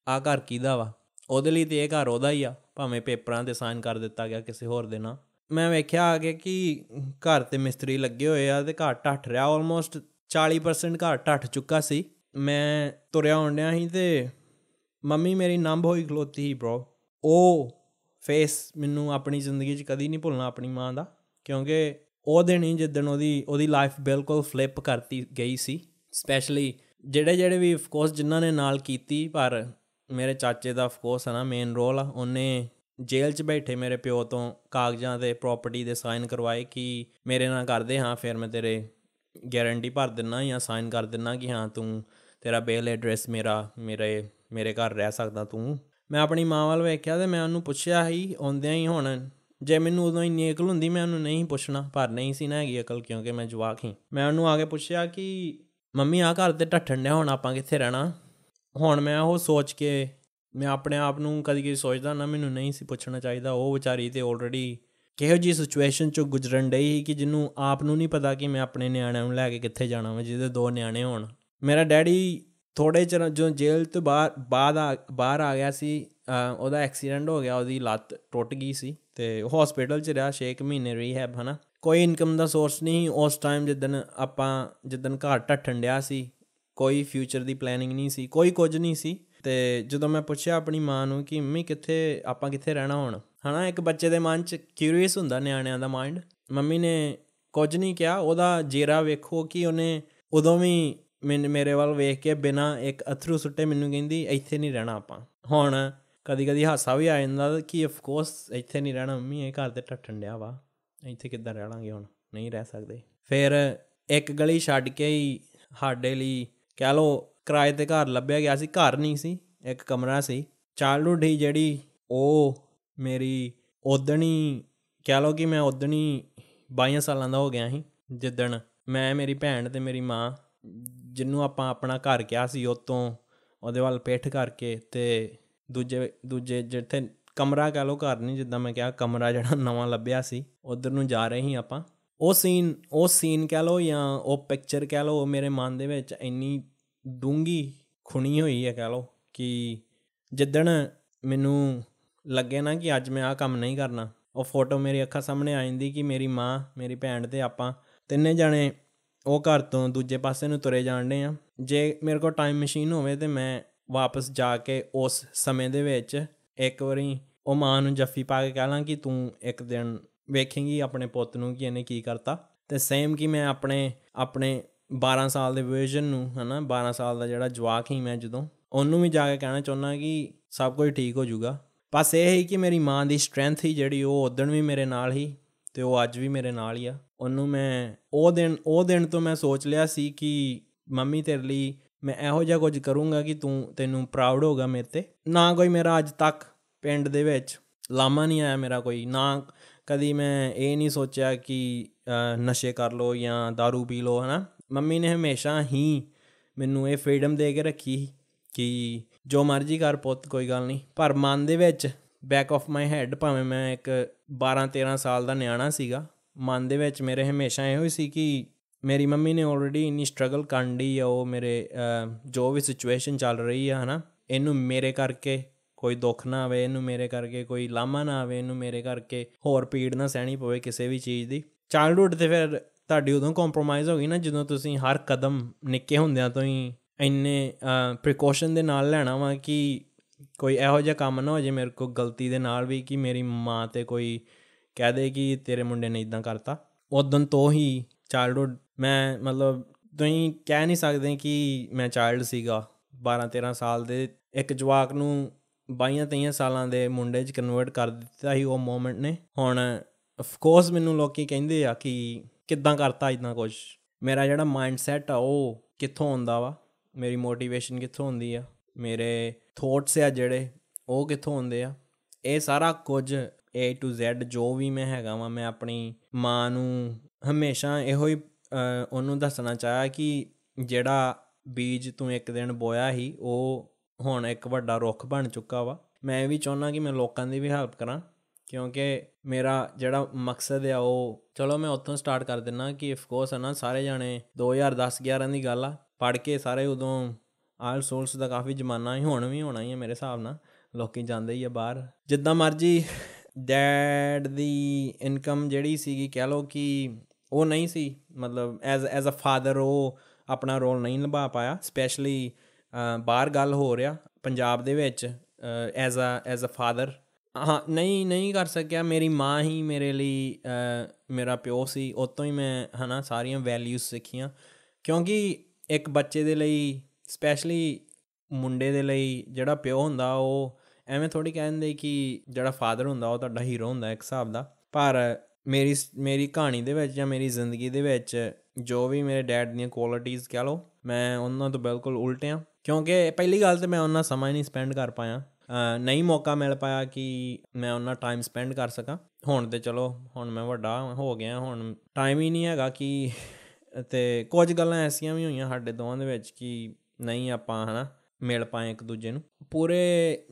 ਆ ਘਰ ਕਿਹਦਾ ਵਾ ਉਹਦੇ ਲਈ ਤੇ ਇਹ ਘਰ ਉਹਦਾ ਹੀ ਆ ਭਾਵੇਂ ਪੇਪਰਾਂ ਤੇ ਸਾਈਨ ਕਰ ਦਿੱਤਾ ਗਿਆ ਕਿਸੇ ਹੋਰ ਦੇ ਨਾਲ ਮੈਂ ਵੇਖਿਆ ਆ ਕੇ ਕਿ ਘਰ ਤੇ ਮਿਸਤਰੀ ਲੱਗੇ ਹੋਏ ਆ ਤੇ ਘਰ ਟੱਟ ਰਿਹਾ ਆਲਮੋਸਟ 40% ਘਰ ਟੱਟ ਚੁੱਕਾ ਸੀ ਮੈਂ ਤੁਰਿਆ ਹੁੰਦਿਆ ਸੀ ਤੇ ਮੰਮੀ ਮੇਰੀ ਨੰਬ ਹੋਈ ਖਲੋਤੀ ਸੀ ਬ్రో ਉਹ ਫੇਸ ਮੈਨੂੰ ਆਪਣੀ ਜ਼ਿੰਦਗੀ 'ਚ ਕਦੀ ਨਹੀਂ ਭੁੱਲਣਾ ਆਪਣੀ ਮਾਂ ਦਾ ਕਿਉਂਕਿ ਉਹ ਦਿਨ ਹੀ ਜਿੱਦਣ ਉਹਦੀ ਉਹਦੀ ਲਾਈਫ ਬਿਲਕੁਲ ਫਲਿੱਪ ਕਰਤੀ ਗਈ ਸੀ ਸਪੈਸ਼ਲੀ ਜਿਹੜੇ ਜਿਹੜੇ ਵੀ ਆਫ ਕੋਰਸ ਜਿਨ੍ਹਾਂ ਨੇ ਨਾਲ ਕੀਤੀ ਪਰ ਮੇਰੇ ਚਾਚੇ ਦਾ ਆਫ ਕੋਰਸ ਹੈ ਨਾ ਮੇਨ ਰੋਲ ਆ ਉਹਨੇ ਜੇਲ੍ਹ 'ਚ ਬੈਠੇ ਮੇਰੇ ਪਿਓ ਤੋਂ ਕਾਗਜ਼ਾਂ ਤੇ ਪ੍ਰਾਪਰਟੀ ਦੇ ਸਾਈਨ ਕਰਵਾਏ ਕਿ ਮੇਰੇ ਨਾਲ ਕਰਦੇ ਹਾਂ ਫਿਰ ਮੈਂ ਤੇਰੇ ਗਾਰੰਟੀ ਭਰ ਦਿੰਨਾ ਜਾਂ ਸਾਈਨ ਕਰ ਦਿੰਨਾ ਕਿ ਹਾਂ ਤੂੰ ਤੇਰਾ ਬੇਲ ਐਡਰੈਸ ਮੇਰਾ ਮੇਰੇ ਮੇਰੇ ਘਰ ਰਹਿ ਸਕਦਾ ਤੂੰ ਮੈਂ ਆਪਣੀ ਮਾਂ ਵੱਲ ਵੇਖਿਆ ਤੇ ਮੈਂ ਉਹਨੂੰ ਪੁੱਛਿਆ ਹੀ ਆਉਂਦਿਆਂ ਹੀ ਹੁਣ ਜੇ ਮੈਨੂੰ ਉਦੋਂ ਇੰਨੀ ਅਕਲ ਹੁੰਦੀ ਮੈਂ ਉਹਨੂੰ ਨਹੀਂ ਪੁੱਛਣਾ ਪਰ ਨਹੀਂ ਸੀ ਨਾ ਹੈਗੀ ਅਕਲ ਕਿਉਂਕਿ ਮੈਂ ਜਵਾਕ ਹੀ ਮੈਂ ਉਹਨੂੰ ਆਗੇ ਪੁੱਛਿਆ ਕਿ ਮੰਮੀ ਆ ਘਰ ਤੇ ਢੱਠਣ ਨੇ ਹੁਣ ਆਪਾਂ ਕਿੱਥੇ ਰਹਿਣਾ ਹੁਣ ਮੈਂ ਉਹ ਸੋਚ ਕੇ ਮੈਂ ਆਪਣੇ ਆਪ ਨੂੰ ਕਦੀ ਕਦੀ ਸੋਚਦਾ ਨਾ ਮੈਨੂੰ ਨਹੀਂ ਸੀ ਪੁੱਛਣਾ ਚਾਹੀਦਾ ਉਹ ਵਿਚਾਰੀ ਤੇ ਆਲਰੇਡੀ ਕਿਹੋ ਜੀ ਸਿਚੁਏਸ਼ਨ ਚ ਗੁਜ਼ਰਨ ਡਈ ਸੀ ਕਿ ਜਿਹਨੂੰ ਆਪ ਨੂੰ ਨਹੀਂ ਪਤਾ ਕਿ ਮੈਂ ਆਪਣੇ ਨਿਆਣਿਆਂ ਨੂੰ ਲੈ ਕੇ ਕਿੱਥੇ ਜਾਣਾ ਵਾ ਜਿਹਦੇ ਦੋ ਨਿਆਣੇ ਹੋਣ ਮੇਰਾ ਡੈਡੀ ਥੋੜੇ ਚਿਰ ਜੋ ਜੇਲ੍ਹ ਤੋਂ ਬਾਹਰ ਬਾਅਦ ਬਾਹਰ ਆ ਗਿਆ ਸੀ ਉਹਦਾ ਐਕਸੀਡੈਂਟ ਹੋ ਗਿਆ ਉਹਦੀ ਲੱਤ ਟੁੱਟ ਗਈ ਸੀ ਤੇ ਉਹ ਹਸਪੀਟਲ 'ਚ ਰਿਹਾ 6 ਮਹੀਨੇ ਰੀਹੈਬ ਹਨਾ ਕੋਈ ਇਨਕਮ ਦਾ ਸੋਰਸ ਨਹੀਂ ਉਸ ਟਾਈਮ ਜਿੱਦਨ ਆਪਾਂ ਜਿੱਦਨ ਘਰ ਟੱਟਣ ਡਿਆ ਸੀ ਕੋਈ ਫਿਊਚਰ ਦੀ ਪਲੈਨਿੰਗ ਨਹੀਂ ਸੀ ਕੋਈ ਕੁਝ ਨਹੀਂ ਸੀ ਤੇ ਜਦੋਂ ਮੈਂ ਪੁੱਛਿਆ ਆਪਣੀ ਮਾਂ ਨੂੰ ਕਿ ਮੰਮੀ ਕਿੱਥੇ ਆਪਾਂ ਕਿੱਥੇ ਰਹਿਣਾ ਹੁਣ ਹਨਾ ਇੱਕ ਬੱਚੇ ਦੇ ਮਨ 'ਚ ਕਿਊਰੀਅਸ ਹੁੰਦਾ ਨਿਆਣਿਆਂ ਦਾ ਮਾਈਂਡ ਮੰਮੀ ਨੇ ਕੁਝ ਨਹੀਂ ਕਿਹਾ ਉਹਦਾ ਜੇਰਾ ਵੇਖੋ ਕਿ ਉਹਨੇ ਉਦੋਂ ਵੀ ਮੇਰੇ ਵੱਲ ਵੇਖ ਕੇ ਬਿਨਾ ਇੱਕ ਅਥਰੂ ਸੁੱਟੇ ਮੈਨੂੰ ਕਹਿੰਦੀ ਇੱਥੇ ਨਹੀਂ ਰਹਿਣਾ ਆਪਾਂ ਹੁਣ ਕਦੀ ਕਦੀ ਹਾਸਾ ਵੀ ਆ ਜਾਂਦਾ ਕਿ ਆਫ ਕੋਰਸ ਇੱਥੇ ਨਹੀਂ ਰਹਿਣਾ ਮੰਮੀ ਇਹ ਘਰ ਦੇ ਟੱਟਣ ਡਿਆ ਵਾ ਇੱਥੇ ਕਿੱਦਾਂ ਰਹਿ ਲਾਂਗੇ ਹੁਣ ਨਹੀਂ ਰਹਿ ਸਕਦੇ ਫਿਰ ਇੱਕ ਗਲੀ ਛੱਡ ਕੇ ਹੀ ਸਾਡੇ ਲਈ ਕਹਿ ਲੋ ਕਿਰਾਏ ਤੇ ਘਰ ਲੱਭਿਆ ਗਿਆ ਸੀ ਘਰ ਨਹੀਂ ਸੀ ਇੱਕ ਕਮਰਾ ਸੀ ਚਾਈਲਡਹੂਡ ਹੀ ਜਿਹੜੀ ਉਹ ਮੇਰੀ ਉਦਣੀ ਕਹ ਲਓ ਕਿ ਮੈਂ ਉਦਣੀ 22 ਸਾਲਾਂ ਦਾ ਹੋ ਗਿਆ ਸੀ ਜਿੱਦਣ ਮੈਂ ਮੇਰੀ ਭੈਣ ਤੇ ਮੇਰੀ ਮਾਂ ਜਿੰਨੂੰ ਆਪਾਂ ਆਪਣਾ ਘਰ ਕਿਹਾ ਸੀ ਉਤੋਂ ਉਹਦੇ ਵੱਲ ਪੇਠ ਕਰਕੇ ਤੇ ਦੂਜੇ ਦੂਜੇ ਜਿੱਥੇ ਕਮਰਾ ਕਹ ਲਓ ਘਰ ਨਹੀਂ ਜਿੱਦਾਂ ਮੈਂ ਕਿਹਾ ਕਮਰਾ ਜਿਹੜਾ ਨਵਾਂ ਲੱਭਿਆ ਸੀ ਉਧਰ ਨੂੰ ਜਾ ਰਹੇ ਹਾਂ ਆਪਾਂ ਉਹ ਸੀਨ ਉਹ ਸੀਨ ਕਹ ਲਓ ਜਾਂ ਉਹ ਪਿਕਚਰ ਕਹ ਲਓ ਮੇਰੇ ਮਨ ਦੇ ਵਿੱਚ ਇੰਨੀ ਡੂੰਗੀ ਖੁਣੀ ਹੋਈ ਹੈ ਕਹ ਲਓ ਕਿ ਜਿੱਦਣ ਮੈਨੂੰ ਲੱਗੇ ਨਾ ਕਿ ਅੱਜ ਮੈਂ ਆਹ ਕੰਮ ਨਹੀਂ ਕਰਨਾ ਉਹ ਫੋਟੋ ਮੇਰੀ ਅੱਖਾਂ ਸਾਹਮਣੇ ਆ ਜਾਂਦੀ ਕਿ ਮੇਰੀ ਮਾਂ ਮੇਰੀ ਭੈਣ ਤੇ ਆਪਾਂ ਤਿੰਨੇ ਜਾਣੇ ਉਹ ਘਰ ਤੋਂ ਦੂਜੇ ਪਾਸੇ ਨੂੰ ਤੁਰੇ ਜਾਣਦੇ ਆ ਜੇ ਮੇਰੇ ਕੋਲ ਟਾਈਮ ਮਸ਼ੀਨ ਹੋਵੇ ਤੇ ਮੈਂ ਵਾਪਸ ਜਾ ਕੇ ਉਸ ਸਮੇਂ ਦੇ ਵਿੱਚ ਇੱਕ ਵਾਰੀ ਉਹ ਮਾਂ ਨੂੰ ਜੱਫੀ ਪਾ ਕੇ ਕਹਾਂ ਕਿ ਤੂੰ ਇੱਕ ਦਿਨ ਵੇਖੇਂਗੀ ਆਪਣੇ ਪੁੱਤ ਨੂੰ ਕਿ ਇਹਨੇ ਕੀ ਕਰਤਾ ਤੇ ਸੇਮ ਕਿ ਮੈਂ ਆਪਣੇ ਆਪਣੇ 12 ਸਾਲ ਦੇ ਵਿਜ਼ਨ ਨੂੰ ਹਨਾ 12 ਸਾਲ ਦਾ ਜਿਹੜਾ ਜਵਾਕ ਹੀ ਮੈਂ ਜਦੋਂ ਉਹਨੂੰ ਵੀ ਜਾ ਕੇ ਕਹਿਣਾ ਚਾਹੁੰਦਾ ਕਿ ਸਭ ਕੁਝ ਠੀਕ ਹੋ ਜਾਊਗਾ ਬਸ ਇਹ ਹੈ ਕਿ ਮੇਰੀ ਮਾਂ ਦੀ ਸਟਰੈਂਥ ਹੀ ਜਿਹੜੀ ਉਹ ਉਦੋਂ ਵੀ ਮੇਰੇ ਨਾਲ ਹੀ ਤੇ ਉਹ ਅੱਜ ਵੀ ਮੇਰੇ ਨਾਲ ਹੀ ਆ ਉਹਨੂੰ ਮੈਂ ਉਹ ਦਿਨ ਉਹ ਦਿਨ ਤੋਂ ਮੈਂ ਸੋਚ ਲਿਆ ਸੀ ਕਿ ਮੰਮੀ ਤੇਰੇ ਲਈ ਮੈਂ ਇਹੋ ਜਿਹਾ ਕੁਝ ਕਰੂੰਗਾ ਕਿ ਤੂੰ ਤੈਨੂੰ ਪ੍ਰਾਊਡ ਹੋਗਾ ਮੇਰੇ ਤੇ ਨਾ ਕੋਈ ਮੇਰਾ ਅੱਜ ਤੱਕ ਪਿੰਡ ਦੇ ਵਿੱਚ ਲਾਮਾ ਨਹੀਂ ਆਇਆ ਮੇਰਾ ਕੋਈ ਨਾ ਕਦੀ ਮੈਂ ਇਹ ਨਹੀਂ ਸੋਚਿਆ ਕਿ ਨਸ਼ੇ ਕਰ ਲੋ ਜਾਂ दारू ਪੀ ਲੋ ਹਨਾ ਮੰਮੀ ਨੇ ਹਮੇਸ਼ਾ ਹੀ ਮੈਨੂੰ ਇਹ ਫ੍ਰੀडम ਦੇ ਕੇ ਰੱਖੀ ਕਿ ਜੋ ਮਰਜ਼ੀ ਕਰ ਪੁੱਤ ਕੋਈ ਗੱਲ ਨਹੀਂ ਪਰ ਮਨ ਦੇ ਵਿੱਚ ਬੈਕ ਆਫ ਮਾਈ ਹੈਡ ਭਾਵੇਂ ਮੈਂ ਇੱਕ 12 13 ਸਾਲ ਦਾ ਨਿਆਣਾ ਸੀਗਾ ਮਨ ਦੇ ਵਿੱਚ ਮੇਰੇ ਹਮੇਸ਼ਾ ਇਹੋ ਹੀ ਸੀ ਕਿ ਮੇਰੀ ਮੰਮੀ ਨੇ ਆਲਰੇਡੀ ਇਨੀ ਸਟਰਗਲ ਕਰਨੀ ਆ ਉਹ ਮੇਰੇ ਜੋ ਵੀ ਸਿਚੁਏਸ਼ਨ ਚੱਲ ਰਹੀ ਆ ਹਨਾ ਇਹਨੂੰ ਮੇਰੇ ਕਰਕੇ ਕੋਈ ਦੁੱਖ ਨਾ ਆਵੇ ਇਹਨੂੰ ਮੇਰੇ ਕਰਕੇ ਕੋਈ ਲਾਮਾ ਨਾ ਆਵੇ ਇਹਨੂੰ ਮੇਰੇ ਕਰਕੇ ਹੋਰ ਪੀੜ ਨਾ ਸਹਿਣੀ ਪਵੇ ਕਿਸੇ ਵੀ ਚੀਜ਼ ਦੀ ਚਾਈਲਡਹੂਡ ਤੇ ਫਿਰ ਤੁਹਾਡੀ ਉਦੋਂ ਕੰਪਰੋਮਾਈਜ਼ ਹੋ ਗਈ ਨਾ ਜਦੋਂ ਤੁਸੀਂ ਹਰ ਕਦਮ ਨਿੱਕੇ ਹੁੰਦਿਆਂ ਤੋਂ ਹੀ ਇੰਨੇ ਪ੍ਰੀਕਾਸ਼ਨ ਦੇ ਨਾਲ ਲੈਣਾ ਵਾ ਕਿ ਕੋਈ ਇਹੋ ਜਿਹਾ ਕੰਮ ਨਾ ਹੋ ਜੇ ਮੇਰੇ ਕੋ ਗਲਤੀ ਦੇ ਨਾਲ ਵੀ ਕਿ ਮੇਰੀ ਮਾਂ ਤੇ ਕੋਈ ਕਹਿ ਦੇ ਕਿ ਤੇਰੇ ਮੁੰਡੇ ਨੇ ਇਦਾਂ ਕਰਤਾ ਉਦੋਂ ਤੋਂ ਹੀ ਚਾਈਲਡਹੂਡ ਮੈਂ ਮਤਲਬ ਤੁਸੀਂ ਕਹਿ ਨਹੀਂ ਸਕਦੇ ਕਿ ਮੈਂ ਚਾਈਲਡ ਸੀਗਾ 12 13 ਸਾਲ ਦੇ ਇੱਕ ਜਵਾਕ ਨੂੰ 22 23 ਸਾਲਾਂ ਦੇ ਮੁੰਡੇ 'ਚ ਕਨਵਰਟ ਕਰ ਦਿੱਤਾ ਹੀ ਉਹ ਮੂਮੈਂਟ ਨੇ ਹੁਣ ਆਫ ਕੋਰਸ ਮੈਨੂੰ ਲੋਕੀ ਕਹਿੰਦੇ ਆ ਕਿ ਕਿੱਦਾਂ ਕਰਤਾ ਇਦਾਂ ਕੁਝ ਮੇਰਾ ਜਿਹੜਾ ਮਾਈਂਡ ਸੈਟ ਆ ਉਹ ਕਿੱਥੋਂ ਆਉਂਦਾ ਵਾ ਮੇਰੀ ਮੋਟੀਵੇਸ਼ਨ ਕਿੱਥੋਂ ਹੁੰਦੀ ਆ ਮੇਰੇ ਥੋਟਸ ਆ ਜਿਹੜੇ ਉਹ ਕਿੱਥੋਂ ਹੁੰਦੇ ਆ ਇਹ ਸਾਰਾ ਕੁਝ A to Z ਜੋ ਵੀ ਮੈਂ ਹੈਗਾ ਵਾਂ ਮੈਂ ਆਪਣੀ ਮਾਂ ਨੂੰ ਹਮੇਸ਼ਾ ਇਹੋ ਹੀ ਉਹਨੂੰ ਦੱਸਣਾ ਚਾਹਿਆ ਕਿ ਜਿਹੜਾ ਬੀਜ ਤੂੰ ਇੱਕ ਦਿਨ ਬੋਇਆ ਸੀ ਉਹ ਹੁਣ ਇੱਕ ਵੱਡਾ ਰੁੱਖ ਬਣ ਚੁੱਕਾ ਵਾ ਮੈਂ ਵੀ ਚਾਹੁੰਦਾ ਕਿ ਮੈਂ ਲੋਕਾਂ ਦੀ ਵੀ ਹੈਲਪ ਕਰਾਂ ਕਿਉਂਕਿ ਮੇਰਾ ਜਿਹੜਾ ਮਕਸਦ ਆ ਉਹ ਚਲੋ ਮੈਂ ਉੱਥੋਂ ਸਟਾਰਟ ਕਰ ਦਿੰਨਾ ਕਿ ਆਫ ਕੋਰਸ ਨਾ ਸਾਰੇ ਜਾਣੇ 2010 11 ਦੀ ਗੱਲ ਆ ਪੜ ਕੇ ਸਾਰੇ ਉਦੋਂ ਆਲ ਸੋਲਸ ਦਾ ਕਾਫੀ ਜ਼ਮਾਨਾ ਹੀ ਹੁਣ ਵੀ ਹੋਣਾ ਹੀ ਹੈ ਮੇਰੇ ਹਿਸਾਬ ਨਾਲ ਲੋਕੀ ਜਾਂਦੇ ਹੀ ਆ ਬਾਹਰ ਜਿੱਦਾਂ ਮਰਜੀ ਡੈਡ ਦੀ ਇਨਕਮ ਜਿਹੜੀ ਸੀਗੀ ਕਹਿ ਲੋ ਕਿ ਉਹ ਨਹੀਂ ਸੀ ਮਤਲਬ ਐਜ਼ ਐਜ਼ ਅ ਫਾਦਰ ਉਹ ਆਪਣਾ ਰੋਲ ਨਹੀਂ ਨਿਭਾ ਪਾਇਆ ਸਪੈਸ਼ਲੀ ਬਾਹਰ ਗੱਲ ਹੋ ਰਿਹਾ ਪੰਜਾਬ ਦੇ ਵਿੱਚ as a as a father ਹਾਂ ਨਹੀਂ ਨਹੀਂ ਕਰ ਸਕਿਆ ਮੇਰੀ ਮਾਂ ਹੀ ਮੇਰੇ ਲਈ ਮੇਰਾ ਪਿਓ ਸੀ ਉਤੋਂ ਹੀ ਮੈਂ ਹਨਾ ਸਾਰੀਆਂ ਵੈਲਿਊਜ਼ ਸਿੱਖੀਆਂ ਕਿਉਂਕਿ ਇੱਕ ਬੱਚੇ ਦੇ ਲਈ ਸਪੈਸ਼ਲੀ ਮੁੰਡੇ ਦੇ ਲਈ ਜਿਹੜਾ ਪਿਓ ਹੁੰਦਾ ਉਹ ਐਵੇਂ ਥੋੜੀ ਕਹਿੰਦੇ ਕਿ ਜਿਹੜਾ ਫਾਦਰ ਹੁੰਦਾ ਉਹ ਤੁਹਾਡਾ ਹੀਰੋ ਹੁੰਦਾ ਇੱਕ ਹਿਸਾਬ ਦਾ ਪਰ ਮੇਰੀ ਮੇਰੀ ਕਹਾਣੀ ਦੇ ਵਿੱਚ ਜਾਂ ਮੇਰੀ ਜ਼ਿੰਦਗੀ ਦੇ ਵਿੱਚ ਜੋ ਵੀ ਮੇਰੇ ਡੈਡ ਦੀਆਂ ਕੁਆਲਿਟੀਆਂ ਕਹ ਲਓ ਮੈਂ ਉਹਨਾਂ ਤੋਂ ਬਿਲਕੁਲ ਉਲਟ ਕਿਉਂਕਿ ਪਹਿਲੀ ਗੱਲ ਤੇ ਮੈਂ ਉਹਨਾਂ ਸਮਾਂ ਨਹੀਂ ਸਪੈਂਡ ਕਰ ਪਾਇਆ ਨਹੀਂ ਮੌਕਾ ਮਿਲ ਪਾਇਆ ਕਿ ਮੈਂ ਉਹਨਾਂ ਟਾਈਮ ਸਪੈਂਡ ਕਰ ਸਕਾਂ ਹੁਣ ਤੇ ਚਲੋ ਹੁਣ ਮੈਂ ਵੱਡਾ ਹੋ ਗਿਆ ਹੁਣ ਟਾਈਮ ਹੀ ਨਹੀਂ ਹੈਗਾ ਕਿ ਤੇ ਕੁਝ ਗੱਲਾਂ ਐਸੀਆਂ ਵੀ ਹੋਈਆਂ ਸਾਡੇ ਦੋਵਾਂ ਦੇ ਵਿੱਚ ਕਿ ਨਹੀਂ ਆਪਾਂ ਹਨਾ ਮਿਲ ਪਾਏ ਇੱਕ ਦੂਜੇ ਨੂੰ ਪੂਰੇ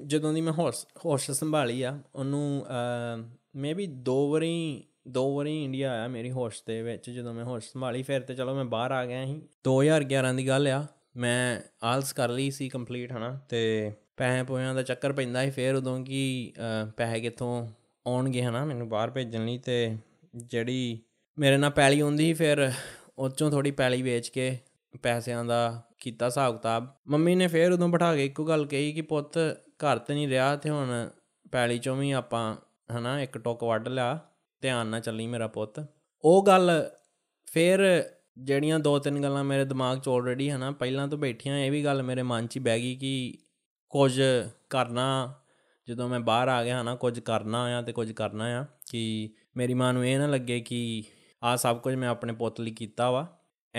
ਜਦੋਂ ਦੀ ਮੈਂ ਹੌਸ ਹੌਸ ਸੰਭਾਲੀ ਆ ਉਹਨੂੰ ਮੇਬੀ ਦੋ ਵਾਰੀ ਦੋ ਵਾਰੀ ਇੰਡੀਆ ਆਇਆ ਮੇਰੀ ਹੌਸ ਦੇ ਵਿੱਚ ਜਦੋਂ ਮੈਂ ਹੌਸ ਸੰਭਾਲੀ ਫਿਰ ਤੇ ਚਲੋ ਮੈਂ ਬਾਹਰ ਆ ਗਿਆ ਸੀ 2011 ਦੀ ਗੱਲ ਆ ਮੈਂ ਆਲਸ ਕਰ ਲਈ ਸੀ ਕੰਪਲੀਟ ਹਨਾ ਤੇ ਪੈਸੇ ਪੋਇਆਂ ਦਾ ਚੱਕਰ ਪੈਂਦਾ ਸੀ ਫਿਰ ਉਦੋਂ ਕਿ ਪੈਸੇ ਕਿੱਥੋਂ ਆਉਣਗੇ ਹਨਾ ਮੈਨੂੰ ਬਾਹਰ ਭੇਜਣ ਲਈ ਤੇ ਜਿਹੜੀ ਮੇਰੇ ਨਾਲ ਪੈਲੀ ਹੁੰਦੀ ਫਿਰ ਉਹ ਚੋਂ ਥੋੜੀ ਪੈਲੀ ਵੇਚ ਕੇ ਪੈਸਿਆਂ ਦਾ ਕੀਤਾ ਹਿਸਾਬ ਕਿਤਾਬ ਮੰਮੀ ਨੇ ਫੇਰ ਉਦੋਂ ਬਿਠਾ ਕੇ ਇੱਕੋ ਗੱਲ ਕਹੀ ਕਿ ਪੁੱਤ ਘਰ ਤੇ ਨਹੀਂ ਰਿਹਾ ਤੇ ਹੁਣ ਪੈਲੀ ਚੋਂ ਵੀ ਆਪਾਂ ਹਨਾ ਇੱਕ ਟੋਕ ਵੱਢ ਲਿਆ ਧਿਆਨ ਨਾਲ ਚੱਲੀ ਮੇਰਾ ਪੁੱਤ ਉਹ ਗੱਲ ਫੇਰ ਜਿਹੜੀਆਂ ਦੋ ਤਿੰਨ ਗੱਲਾਂ ਮੇਰੇ ਦਿਮਾਗ 'ਚ ਆਲਰੇਡੀ ਹਨਾ ਪਹਿਲਾਂ ਤੋਂ ਬੈਠੀਆਂ ਇਹ ਵੀ ਗੱਲ ਮੇਰੇ ਮਨ 'ਚ ਹੀ ਬਹਿ ਗਈ ਕਿ ਕੁਝ ਕਰਨਾ ਜਦੋਂ ਮੈਂ ਬਾਹਰ ਆ ਗਿਆ ਹਨਾ ਕੁਝ ਕਰਨਾ ਆ ਤੇ ਕੁਝ ਕਰਨਾ ਆ ਕਿ ਮੇਰੀ ਮਾਂ ਨੂੰ ਇਹ ਨਾ ਲੱਗੇ ਕਿ ਆ ਸਭ ਕੁਝ ਮੈਂ ਆਪਣੇ ਪੁੱਤ ਲਈ ਕੀਤਾ ਵਾ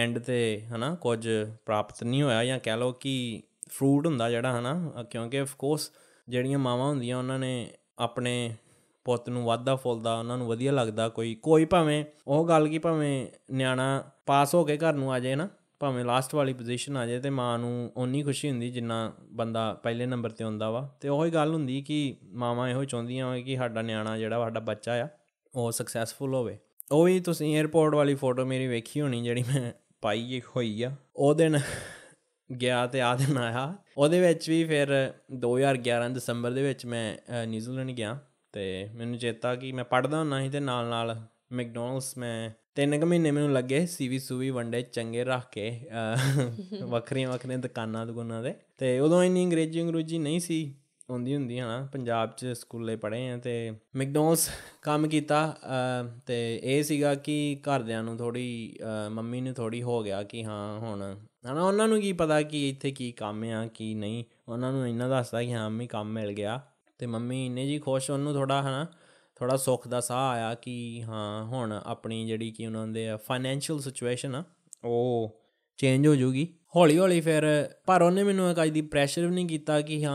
ਐਂਡ ਤੇ ਹਨਾ ਕੁਝ ਪ੍ਰਾਪਤ ਨਹੀਂ ਹੋਇਆ ਜਾਂ ਕਹਿ ਲਓ ਕਿ ਫਰੂਟ ਹੁੰਦਾ ਜਿਹੜਾ ਹਨਾ ਕਿਉਂਕਿ ਆਫ ਕੋਰਸ ਜਿਹੜੀਆਂ ਮਾਵਾਂ ਹੁੰਦੀਆਂ ਉਹਨਾਂ ਨੇ ਆਪਣੇ ਪੁੱਤ ਨੂੰ ਵਾਧਾ ਫੁੱਲਦਾ ਉਹਨਾਂ ਨੂੰ ਵਧੀਆ ਲੱਗਦਾ ਕੋਈ ਕੋਈ ਭਾਵੇਂ ਉਹ ਗੱਲ ਕੀ ਭਾਵੇਂ ਨਿਆਣਾ ਪਾਸ ਹੋ ਕੇ ਘਰ ਨੂੰ ਆ ਜਾਏ ਨਾ ਭਾਵੇਂ ਲਾਸਟ ਵਾਲੀ ਪੋਜੀਸ਼ਨ ਆ ਜਾਏ ਤੇ ਮਾਂ ਨੂੰ ਓਨੀ ਖੁਸ਼ੀ ਹੁੰਦੀ ਜਿੰਨਾ ਬੰਦਾ ਪਹਿਲੇ ਨੰਬਰ ਤੇ ਹੁੰਦਾ ਵਾ ਤੇ ਉਹੀ ਗੱਲ ਹੁੰਦੀ ਕਿ ਮਾਵਾਂ ਇਹੋ ਚਾਹੁੰਦੀਆਂ ਹੋਏ ਕਿ ਸਾਡਾ ਨਿਆਣਾ ਜਿਹੜਾ ਸਾਡਾ ਬੱਚਾ ਆ ਉਹ ਸਕਸੈਸਫੁਲ ਹੋਵੇ ਉਹ ਵੀ ਤੁਸੀਂ 에어ਪੋਰਟ ਵਾਲੀ ਫੋਟੋ ਮੇਰੀ ਵੇਖੀ ਹੋਣੀ ਜਿਹੜੀ ਮੈਂ ਪਾਈ ਹੋਈ ਆ ਉਹ ਦਿਨ ਗਿਆ ਤੇ ਆ ਦਿਨ ਆਇਆ ਉਹਦੇ ਵਿੱਚ ਵੀ ਫਿਰ 2011 ਦਸੰਬਰ ਦੇ ਵਿੱਚ ਮੈਂ ਨਿਊਜ਼ੀਲੈਂਡ ਗਿਆ ਤੇ ਮੈਨੂੰ ਚੇਤਾ ਕਿ ਮੈਂ ਪੜਦਾ ਹੁੰਨਾ ਸੀ ਤੇ ਨਾਲ ਨਾਲ ਮੈਕਡੋਨਲਡਸ ਮੈਂ ਤਿੰਨ ਕੁ ਮਹੀਨੇ ਮੈਨੂੰ ਲੱਗੇ ਸੀਵੀ ਸੂਵੀ ਵੰਡੇ ਚੰਗੇ ਰੱਖ ਕੇ [laughs] ਵੱਖਰੀਆਂ ਵੱਖਰੀਆਂ ਦੁਕਾਨਾਂ ਦੁਕਾਨਾਂ ਦੇ ਤੇ ਉਦੋਂ ਇੰਨੀ ਅੰਗਰੇਜ਼ੀ ਅੰਗਰੂਜੀ ਨਹੀਂ ਸੀ ਹੁੰਦੀ ਹੁੰਦੀ ਹਾਂ ਪੰਜਾਬ 'ਚ ਸਕੂਲੇ ਪੜ੍ਹੇ ਆ ਤੇ ਮੈਕਡੋਨਲਡਸ ਕੰਮ ਕੀਤਾ ਤੇ ਇਹ ਸੀਗਾ ਕਿ ਘਰਦਿਆਂ ਨੂੰ ਥੋੜੀ ਮੰਮੀ ਨੂੰ ਥੋੜੀ ਹੋ ਗਿਆ ਕਿ ਹਾਂ ਹੁਣ ਹਨਾ ਉਹਨਾਂ ਨੂੰ ਕੀ ਪਤਾ ਕਿ ਇੱਥੇ ਕੀ ਕੰਮ ਆ ਕੀ ਨਹੀਂ ਉਹਨਾਂ ਨੂੰ ਇੰਨਾ ਦੱਸਦਾ ਕਿ ਹਾਂ ਮੰਮੀ ਕੰਮ ਮਿਲ ਗਿਆ ਤੇ ਮੰਮੀ ਇੰਨੇ ਜੀ ਖੁਸ਼ ਉਹਨੂੰ ਥੋੜਾ ਹਨਾ ਥੋੜਾ ਸੁੱਖ ਦਾ ਸਾਹ ਆਇਆ ਕਿ ਹਾਂ ਹੁਣ ਆਪਣੀ ਜਿਹੜੀ ਕਿ ਉਹਨਾਂ ਦੇ ਫਾਈਨੈਂਸ਼ੀਅਲ ਸਿਚੁਏਸ਼ਨ ਆ ਉਹ ਚੇਂਜ ਹੋ ਜੂਗੀ ਹੌਲੀ ਹੌਲੀ ਫਿਰ ਪਰ ਉਹਨੇ ਮੈਨੂੰ ਇੱਕ ਦੀ ਪ੍ਰੈਸ਼ਰ ਵੀ ਨਹੀਂ ਕੀਤਾ ਕਿ ਹਾਂ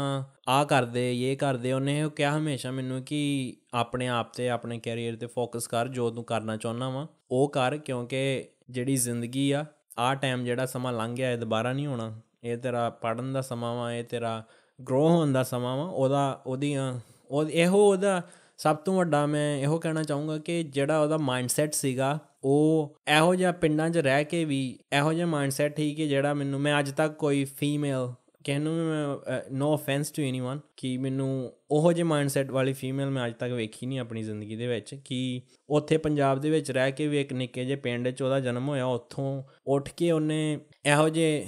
ਆ ਕਰਦੇ ਇਹ ਕਰਦੇ ਉਹਨੇ ਉਹ ਕਿਹਾ ਹਮੇਸ਼ਾ ਮੈਨੂੰ ਕਿ ਆਪਣੇ ਆਪ ਤੇ ਆਪਣੇ ਕੈਰੀਅਰ ਤੇ ਫੋਕਸ ਕਰ ਜੋ ਤੂੰ ਕਰਨਾ ਚਾਹੁੰਦਾ ਵਾ ਉਹ ਕਰ ਕਿਉਂਕਿ ਜਿਹੜੀ ਜ਼ਿੰਦਗੀ ਆ ਆ ਟਾਈਮ ਜਿਹੜਾ ਸਮਾਂ ਲੰਘ ਗਿਆ ਇਹ ਦੁਬਾਰਾ ਨਹੀਂ ਹੋਣਾ ਇਹ ਤੇਰਾ ਪੜਨ ਦਾ ਸਮਾਂ ਵਾ ਇਹ ਤੇਰਾ ਗਰੋ ਹੋਣ ਦਾ ਸਮਾਂ ਵਾ ਉਹਦਾ ਉਹਦੀਆਂ ਉਹ ਇਹੋ ਉਹਦਾ ਸਭ ਤੋਂ ਵੱਡਾ ਮੈਂ ਇਹੋ ਕਹਿਣਾ ਚਾਹੂੰਗਾ ਕਿ ਜਿਹੜਾ ਉਹਦਾ ਮਾਈਂਡਸੈਟ ਸੀਗਾ ਉਹ ਇਹੋ ਜਿਹਾ ਪਿੰਡਾਂ 'ਚ ਰਹਿ ਕੇ ਵੀ ਇਹੋ ਜਿਹਾ ਮਾਈਂਡਸੈਟ ਠੀਕ ਹੈ ਜਿਹੜਾ ਮੈਨੂੰ ਮੈਂ ਅੱਜ ਤੱਕ ਕੋਈ ਫੀਮੇਲ ਕਹਿੰਨੂ ਮੈਂ ਨੋ ਆਫੈਂਸ ਟੂ ਐਨੀਵਨ ਕਿ ਮੈਨੂੰ ਉਹੋ ਜਿਹੇ ਮਾਈਂਡਸੈਟ ਵਾਲੀ ਫੀਮੇਲ ਮੈਂ ਅੱਜ ਤੱਕ ਵੇਖੀ ਨਹੀਂ ਆਪਣੀ ਜ਼ਿੰਦਗੀ ਦੇ ਵਿੱਚ ਕਿ ਉੱਥੇ ਪੰਜਾਬ ਦੇ ਵਿੱਚ ਰਹਿ ਕੇ ਵੀ ਇੱਕ ਨਿੱਕੇ ਜਿਹੇ ਪਿੰਡ 'ਚ ਉਹਦਾ ਜਨਮ ਹੋਇਆ ਉੱਥੋਂ ਉੱਠ ਕੇ ਉਹਨੇ ਇਹੋ ਜਿਹੇ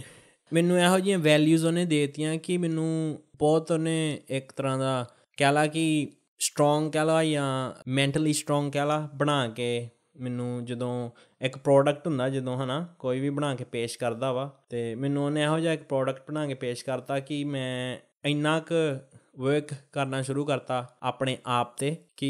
ਮੈਨੂੰ ਇਹੋ ਜਿਹੇ ਵੈਲਿਊਜ਼ ਉਹਨੇ ਦੇਤੀਆਂ ਕਿ ਮੈਨੂੰ ਬਹੁਤ ਉਹਨੇ ਇੱਕ ਤਰ੍ਹਾਂ ਦਾ ਕਹਿ ਲਾ ਕਿ ਸਟਰੋਂਗ ਕਹ ਲਾ ਜਾਂ ਮੈਂਟਲੀ ਸਟਰੋਂਗ ਕਹ ਲਾ ਬਣਾ ਕੇ ਮੈਨੂੰ ਜਦੋਂ ਇੱਕ ਪ੍ਰੋਡਕਟ ਹੁੰਦਾ ਜਦੋਂ ਹਨਾ ਕੋਈ ਵੀ ਬਣਾ ਕੇ ਪੇਸ਼ ਕਰਦਾ ਵਾ ਤੇ ਮੈਨੂੰ ਉਹਨੇ ਇਹੋ ਜਿਹਾ ਇੱਕ ਪ੍ਰੋਡਕਟ ਬਣਾ ਕੇ ਪੇਸ਼ ਕਰਤਾ ਕਿ ਮੈਂ ਇੰਨਾ ਕੁ ਵਰਕ ਕਰਨਾ ਸ਼ੁਰੂ ਕਰਤਾ ਆਪਣੇ ਆਪ ਤੇ ਕਿ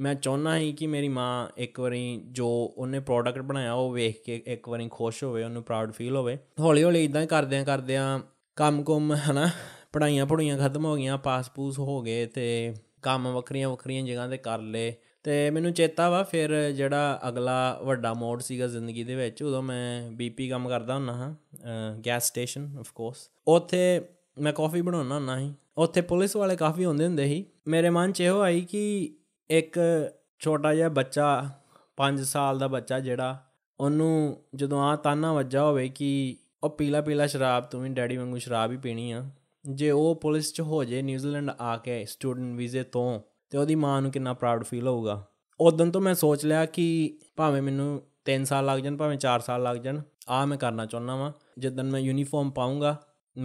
ਮੈਂ ਚਾਹੁੰਦਾ ਹਾਂ ਕਿ ਮੇਰੀ ਮਾਂ ਇੱਕ ਵਾਰੀ ਜੋ ਉਹਨੇ ਪ੍ਰੋਡਕਟ ਬਣਾਇਆ ਉਹ ਵੇਖ ਕੇ ਇੱਕ ਵਾਰੀ ਖੁਸ਼ ਹੋਵੇ ਉਹਨੂੰ ਪ੍ਰਾਊਡ ਫੀਲ ਹੋਵੇ ਹੌਲੀ ਹੌਲੀ ਇਦਾਂ ਹੀ ਕਰਦਿਆਂ ਕਰਦਿਆਂ ਕੰਮ-ਕੁਮ ਹਨਾ ਪੜਾਈਆਂ ਪੜੂਈਆਂ ਖਤਮ ਹੋ ਗਈਆਂ ਪਾਸਪੂਸ ਹੋ ਗਏ ਤੇ ਕੰਮ ਵੱਖਰੀਆਂ ਵੱਖਰੀਆਂ ਜਗ੍ਹਾ ਤੇ ਕਰ ਲਏ ਤੇ ਮੈਨੂੰ ਚੇਤਾ ਵਾ ਫਿਰ ਜਿਹੜਾ ਅਗਲਾ ਵੱਡਾ ਮੋੜ ਸੀਗਾ ਜ਼ਿੰਦਗੀ ਦੇ ਵਿੱਚ ਉਦੋਂ ਮੈਂ ਬੀਪੀ ਕੰਮ ਕਰਦਾ ਹੁੰਦਾ ਹਾਂ ਗੈਸ ਸਟੇਸ਼ਨ ਆਫ ਕੋਰਸ ਉੱਥੇ ਮੈਂ ਕਾਫੀ ਬਣਾਉਣਾ ਹੁੰਦਾ ਸੀ ਉੱਥੇ ਪੁਲਿਸ ਵਾਲੇ ਕਾਫੀ ਹੁੰਦੇ ਹੁੰਦੇ ਸੀ ਮੇਰੇ ਮਨ 'ਚ ਇਹੋ ਆਈ ਕਿ ਇੱਕ ਛੋਟਾ ਜਿਹਾ ਬੱਚਾ 5 ਸਾਲ ਦਾ ਬੱਚਾ ਜਿਹੜਾ ਉਹਨੂੰ ਜਦੋਂ ਆ ਤਾਨਾ ਵੱਜਾ ਹੋਵੇ ਕਿ ਉਹ ਪੀਲਾ ਪੀਲਾ ਸ਼ਰਾਬ ਤੂੰ ਵੀ ਡੈਡੀ ਵਾਂਗੂ ਸ਼ਰਾਬ ਹੀ ਪੀਣੀ ਆ ਜੇ ਉਹ ਪੁਲਿਸ 'ਚ ਹੋ ਜੇ ਨਿਊਜ਼ੀਲੈਂਡ ਆ ਕੇ ਸਟੂਡੈਂਟ ਵੀਜ਼ੇ ਤੋਂ ਤੇ ਉਹਦੀ ਮਾਂ ਨੂੰ ਕਿੰਨਾ ਪ੍ਰਾਊਡ ਫੀਲ ਹੋਊਗਾ ਉਦੋਂ ਤੋਂ ਮੈਂ ਸੋਚ ਲਿਆ ਕਿ ਭਾਵੇਂ ਮੈਨੂੰ 3 ਸਾਲ ਲੱਗ ਜਾਣ ਭਾਵੇਂ 4 ਸਾਲ ਲੱਗ ਜਾਣ ਆ ਮੈਂ ਕਰਨਾ ਚਾਹੁੰਦਾ ਵਾਂ ਜਦੋਂ ਮੈਂ ਯੂਨੀਫਾਰਮ ਪਾਉਂਗਾ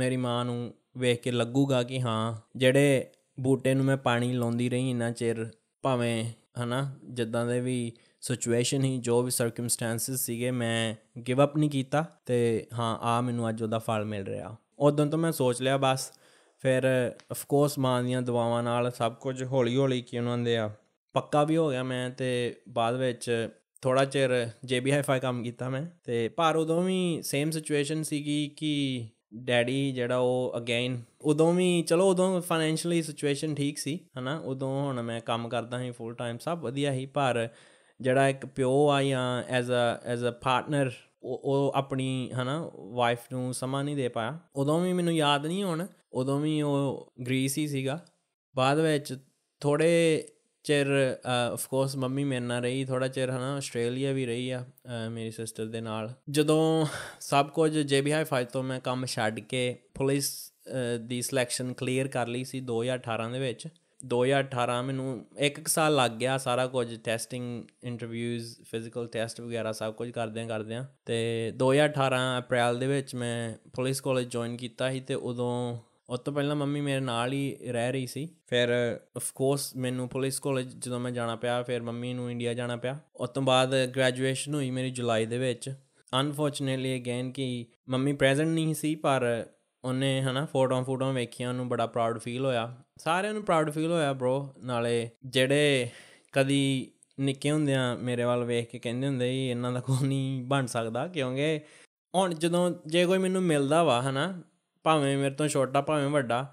ਮੇਰੀ ਮਾਂ ਨੂੰ ਵੇਖ ਕੇ ਲੱਗੂਗਾ ਕਿ ਹਾਂ ਜਿਹੜੇ ਬੂਟੇ ਨੂੰ ਮੈਂ ਪਾਣੀ ਲਾਉਂਦੀ ਰਹੀ ਇੰਨਾ ਚਿਰ ਭਾਵੇਂ ਹਨਾ ਜਿੱਦਾਂ ਦੇ ਵੀ ਸਿਚੁਏਸ਼ਨ ਹੀ ਜੋ ਵੀ ਸਰਕਮਸਟੈਂਸਸ ਸੀਗੇ ਮੈਂ ਗਿਵ ਅਪ ਨਹੀਂ ਕੀਤਾ ਤੇ ਹਾਂ ਆ ਮੈਨੂੰ ਅੱਜ ਉਹਦਾ ਫਲ ਮਿਲ ਰਿਹਾ ਉਦੋਂ ਤੋਂ ਮੈਂ ਸੋਚ ਲਿਆ ਬਸ ਫਿਰ ਆਫ ਕੋਰਸ ਮਾਂ ਦੀਆਂ ਦਵਾਵਾਂ ਨਾਲ ਸਭ ਕੁਝ ਹੌਲੀ ਹੌਲੀ ਕੀ ਉਹਨਾਂ ਦੇ ਆ ਪੱਕਾ ਵੀ ਹੋ ਗਿਆ ਮੈਂ ਤੇ ਬਾਅਦ ਵਿੱਚ ਥੋੜਾ ਚਿਰ ਜੇਬੀ ਹਾਈਫਾਈ ਕੰਮ ਕੀਤਾ ਮੈਂ ਤੇ ਪਰ ਉਦੋਂ ਵੀ ਸੇਮ ਸਿਚੁਏਸ਼ਨ ਸੀਗੀ ਕਿ ਡੈਡੀ ਜਿਹੜਾ ਉਹ ਅਗੇਨ ਉਦੋਂ ਵੀ ਚਲੋ ਉਦੋਂ ਫਾਈਨੈਂਸ਼ੀਅਲੀ ਸਿਚੁਏਸ਼ਨ ਠੀਕ ਸੀ ਹਨਾ ਉਦੋਂ ਹੁਣ ਮੈਂ ਕੰਮ ਕਰਦਾ ਹਾਂ ਫੁੱਲ ਟਾਈਮ ਸਭ ਵਧੀਆ ਹੀ ਪਰ ਜਿਹੜਾ ਇੱਕ ਪਿਓ ਆ ਜਾਂ as a as a partner ਉਹ ਆਪਣੀ ਹਨਾ ਵਾਈਫ ਨੂੰ ਸਮਾਂ ਨਹੀਂ ਦੇ ਪਾਇਆ ਉਦੋਂ ਵੀ ਮੈਨੂੰ ਯਾਦ ਨਹੀਂ ਹੁਣ ਉਦੋਂ ਵੀ ਉਹ ਗ੍ਰੀਸ ਹੀ ਸੀਗਾ ਬਾਅਦ ਵਿੱਚ ਥੋੜੇ ਚਿਰ ਆਫ ਕੋਰਸ ਮੰਮੀ ਮੇਰੇ ਨਾਲ ਰਹੀ ਥੋੜਾ ਚਿਰ ਹਨਾ ਆਸਟ੍ਰੇਲੀਆ ਵੀ ਰਹੀ ਆ ਮੇਰੀ ਸਿਸਟਰ ਦੇ ਨਾਲ ਜਦੋਂ ਸਭ ਕੁਝ ਜੇਬੀਆਈ ਫਾਈਲ ਤੋਂ ਮੈਂ ਕੰਮ ਛੱਡ ਕੇ ਪੁਲਿਸ ਦੀ ਸਿਲੈਕਸ਼ਨ ਕਲੀਅਰ ਕਰ ਲਈ ਸੀ 2018 ਦੇ ਵਿੱਚ 2018 ਮੈਨੂੰ ਇੱਕ ਇੱਕ ਸਾਲ ਲੱਗ ਗਿਆ ਸਾਰਾ ਕੁਝ ਟੈਸਟਿੰਗ ਇੰਟਰਵਿਊਜ਼ ਫਿਜ਼ੀਕਲ ਟੈਸਟ ਵਗੈਰਾ ਸਭ ਕੁਝ ਕਰਦੇ ਕਰਦੇ ਆ ਤੇ 2018 ਅਪ੍ਰੈਲ ਦੇ ਵਿੱਚ ਮੈਂ ਪੁਲਿਸ ਕਾਲਜ ਜੁਆਇਨ ਕੀਤਾ ਸੀ ਤੇ ਉਦੋਂ ਉਸ ਤੋਂ ਪਹਿਲਾਂ ਮੰਮੀ ਮੇਰੇ ਨਾਲ ਹੀ ਰਹਿ ਰਹੀ ਸੀ ਫਿਰ ਆਫ ਕੋਰਸ ਮੈਨੂੰ ਪੁਲਿਸ ਕਾਲਜ ਜਦੋਂ ਮੈਂ ਜਾਣਾ ਪਿਆ ਫਿਰ ਮੰਮੀ ਨੂੰ ਇੰਡੀਆ ਜਾਣਾ ਪਿਆ ਉਸ ਤੋਂ ਬਾਅਦ ਗ੍ਰੈਜੂਏਸ਼ਨ ਹੋਈ ਮੇਰੀ ਜੁਲਾਈ ਦੇ ਵਿੱਚ ਅਨਫੋਰਚੂਨੇਟਲੀ ਅਗੇਨ ਕਿ ਮੰਮੀ ਪ੍ਰੈਜ਼ੈਂਟ ਨਹੀਂ ਸੀ ਪਰ ਉਹਨੇ ਹਨਾ ਫੋਟੋਆਂ ਫੋਟੋਆਂ ਵੇਖੀਆਂ ਉਹਨੂੰ ਬੜਾ ਪ੍ਰਾਊਡ ਫੀਲ ਹੋਇਆ ਸਾਰਿਆਂ ਨੂੰ ਪ੍ਰਾਊਡ ਫੀਲ ਹੋਇਆ ਬ్రో ਨਾਲੇ ਜਿਹੜੇ ਕਦੀ ਨਿੱਕੇ ਹੁੰਦਿਆਂ ਮੇਰੇ ਵੱਲ ਵੇਖ ਕੇ ਕਹਿੰਦੇ ਹੁੰਦੇ ਸੀ ਇਹਨਾਂ ਦਾ ਕੋਈ ਨਹੀਂ ਬਣ ਸਕਦਾ ਕਿਉਂਕਿ ਹੁਣ ਜਦੋਂ ਜੇ ਕੋਈ ਮੈਨੂੰ ਮਿਲਦਾ ਵਾ ਹਨਾ ਭਾਵੇਂ ਮੇਰੇ ਤੋਂ ਛੋਟਾ ਭਾਵੇਂ ਵੱਡਾ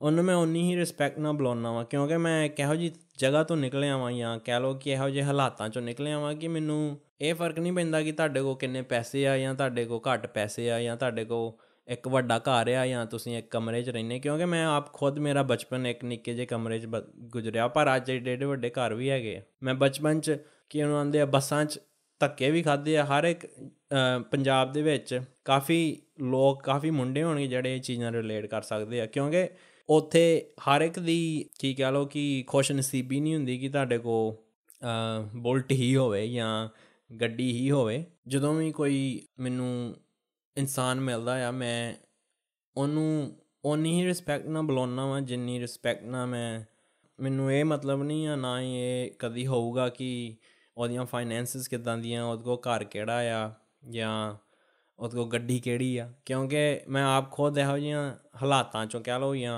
ਉਹਨੂੰ ਮੈਂ ਉਨੀ ਹੀ ਰਿਸਪੈਕਟ ਨਾਲ ਬੁਲਾਉਣਾ ਵਾ ਕਿਉਂਕਿ ਮੈਂ ਕਿਹੋ ਜੀ ਜਗ੍ਹਾ ਤੋਂ ਨਿਕਲਿਆ ਵਾਂ ਜਾਂ ਕਹਿ ਲੋ ਕਿ ਇਹੋ ਜਿਹੇ ਹਾਲਾਤਾਂ ਚੋਂ ਨਿਕਲਿਆ ਵਾਂ ਕਿ ਮੈਨੂੰ ਇਹ ਫਰਕ ਨਹੀਂ ਪੈਂਦਾ ਕਿ ਤੁਹਾਡੇ ਕੋ ਕਿੰਨੇ ਪੈਸੇ ਆ ਜਾਂ ਤੁਹਾਡੇ ਕੋ ਘੱਟ ਪੈਸੇ ਆ ਜਾਂ ਤੁਹਾਡੇ ਕੋ ਇੱਕ ਵੱਡਾ ਘਰ ਆ ਜਾਂ ਤੁਸੀਂ ਇੱਕ ਕਮਰੇ 'ਚ ਰਹਿੰਦੇ ਕਿਉਂਕਿ ਮੈਂ ਆਪ ਖੁਦ ਮੇਰਾ ਬਚਪਨ ਇੱਕ ਨਿੱਕੇ ਜਿਹੇ ਕਮਰੇ 'ਚ ਗੁਜ਼ਰਿਆ ਪਰ ਅੱਜ ਏਡੇ ਵੱਡੇ ਘਰ ਵੀ ਹੈਗੇ ਮੈਂ ਬਚਪਨ 'ਚ ਕੀ ਉਹਨਾਂ ਆਂਦੇ ਆ ਬੱਸਾਂ 'ਚ ਧੱਕੇ ਵੀ ਖਾਦੇ ਆ ਹਰ ਇੱਕ ਪੰਜਾਬ ਦੇ ਵਿੱਚ ਕਾਫੀ ਲੋਕ ਕਾਫੀ ਮੁੰਡੇ ਹੋਣਗੇ ਜਿਹੜੇ ਇਹ ਚੀਜ਼ਾਂ ਰਿਲੇਟ ਕਰ ਸਕਦੇ ਆ ਕਿਉਂਕਿ ਉੱਥੇ ਹਰ ਇੱਕ ਦੀ ਕੀ ਕਹ ਲੋ ਕਿ ਖੁਸ਼ ਨਸੀਬੀ ਨਹੀਂ ਹੁੰਦੀ ਕਿ ਤੁਹਾਡੇ ਕੋ ਬੁਲਟ ਹੀ ਹੋਵੇ ਜਾਂ ਗੱਡੀ ਹੀ ਹੋਵੇ ਜਦੋਂ ਵੀ ਕੋਈ ਮੈਨੂੰ ਇਨਸਾਨ ਮਿਲਦਾ ਆ ਮੈਂ ਉਹਨੂੰ ਉਨੀ ਹੀ ਰਿਸਪੈਕਟ ਨਾਲ ਬੁਲਾਉਣਾ ਵਾ ਜਿੰਨੀ ਰਿਸਪੈਕਟ ਨਾਲ ਮੈਂ ਮੈਨੂੰ ਇਹ ਮਤਲਬ ਨਹੀਂ ਆ ਨਾ ਹੀ ਇਹ ਕਦੀ ਹੋਊਗਾ ਕਿ ਉਹਦੀਆਂ ਫਾਈਨੈਂਸਸ ਕਿਦਾਂ ਦੀਆਂ ਉਹਦੇ ਕੋ ਘਰ ਕਿਹੜਾ ਆ ਜਾਂ ਉਹਦੇ ਕੋ ਗੱਡੀ ਕਿਹੜੀ ਆ ਕਿਉਂਕਿ ਮੈਂ ਆਪ ਖੁਦ ਇਹੋ ਜਿਹੀਆਂ ਹਾਲਾਤਾਂ ਚੋਂ ਕਹਿ ਲਓ ਜਾਂ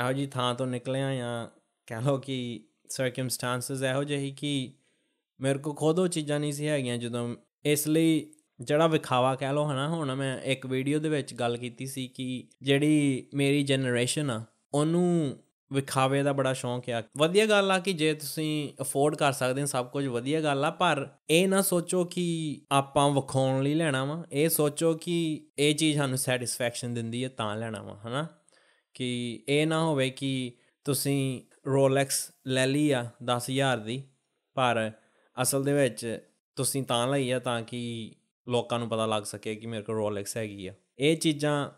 ਇਹੋ ਜੀ ਥਾਂ ਤੋਂ ਨਿਕਲਿਆ ਜਾਂ ਕਹਿ ਲਓ ਕਿ ਸਰਕਮਸਟੈਂਸਸ ਇਹੋ ਜਿਹੀ ਕਿ ਮੇਰੇ ਕੋ ਖੁਦ ਉਹ ਚੀਜ਼ਾਂ ਨਹੀਂ ਸੀ ਹੈਗੀਆਂ ਜਦੋਂ ਇਸ ਲਈ ਜਿਹੜਾ ਵਿਖਾਵਾ ਕਹਿ ਲੋ ਹਨਾ ਹੁਣ ਮੈਂ ਇੱਕ ਵੀਡੀਓ ਦੇ ਵਿੱਚ ਗੱਲ ਕੀਤੀ ਸੀ ਕਿ ਜਿਹੜੀ ਮੇਰੀ ਜਨਰੇਸ਼ਨ ਆ ਉਹਨੂੰ ਵਿਖਾਵੇ ਦਾ ਬੜਾ ਸ਼ੌਂਕ ਆ ਵਧੀਆ ਗੱਲ ਆ ਕਿ ਜੇ ਤੁਸੀਂ ਅਫੋਰਡ ਕਰ ਸਕਦੇ ਹੋ ਸਭ ਕੁਝ ਵਧੀਆ ਗੱਲ ਆ ਪਰ ਇਹ ਨਾ ਸੋਚੋ ਕਿ ਆਪਾਂ ਵਿਖਾਉਣ ਲਈ ਲੈਣਾ ਵਾ ਇਹ ਸੋਚੋ ਕਿ ਇਹ ਚੀਜ਼ ਸਾਨੂੰ ਸੈਟੀਸਫੈਕਸ਼ਨ ਦਿੰਦੀ ਹੈ ਤਾਂ ਲੈਣਾ ਵਾ ਹਨਾ ਕਿ ਇਹ ਨਾ ਹੋਵੇ ਕਿ ਤੁਸੀਂ ਰੋਲੈਕਸ ਲੈ ਲਈ ਆ 10000 ਦੀ ਪਰ ਅਸਲ ਦੇ ਵਿੱਚ ਤੁਸੀਂ ਤਾਂ ਲਈ ਆ ਤਾਂ ਕਿ ਲੋਕਾਂ ਨੂੰ ਪਤਾ ਲੱਗ ਸਕੇ ਕਿ ਮੇਰੇ ਕੋਲ ਰੋਲੈਕਸ ਹੈਗੀ ਆ ਇਹ ਚੀਜ਼ਾਂ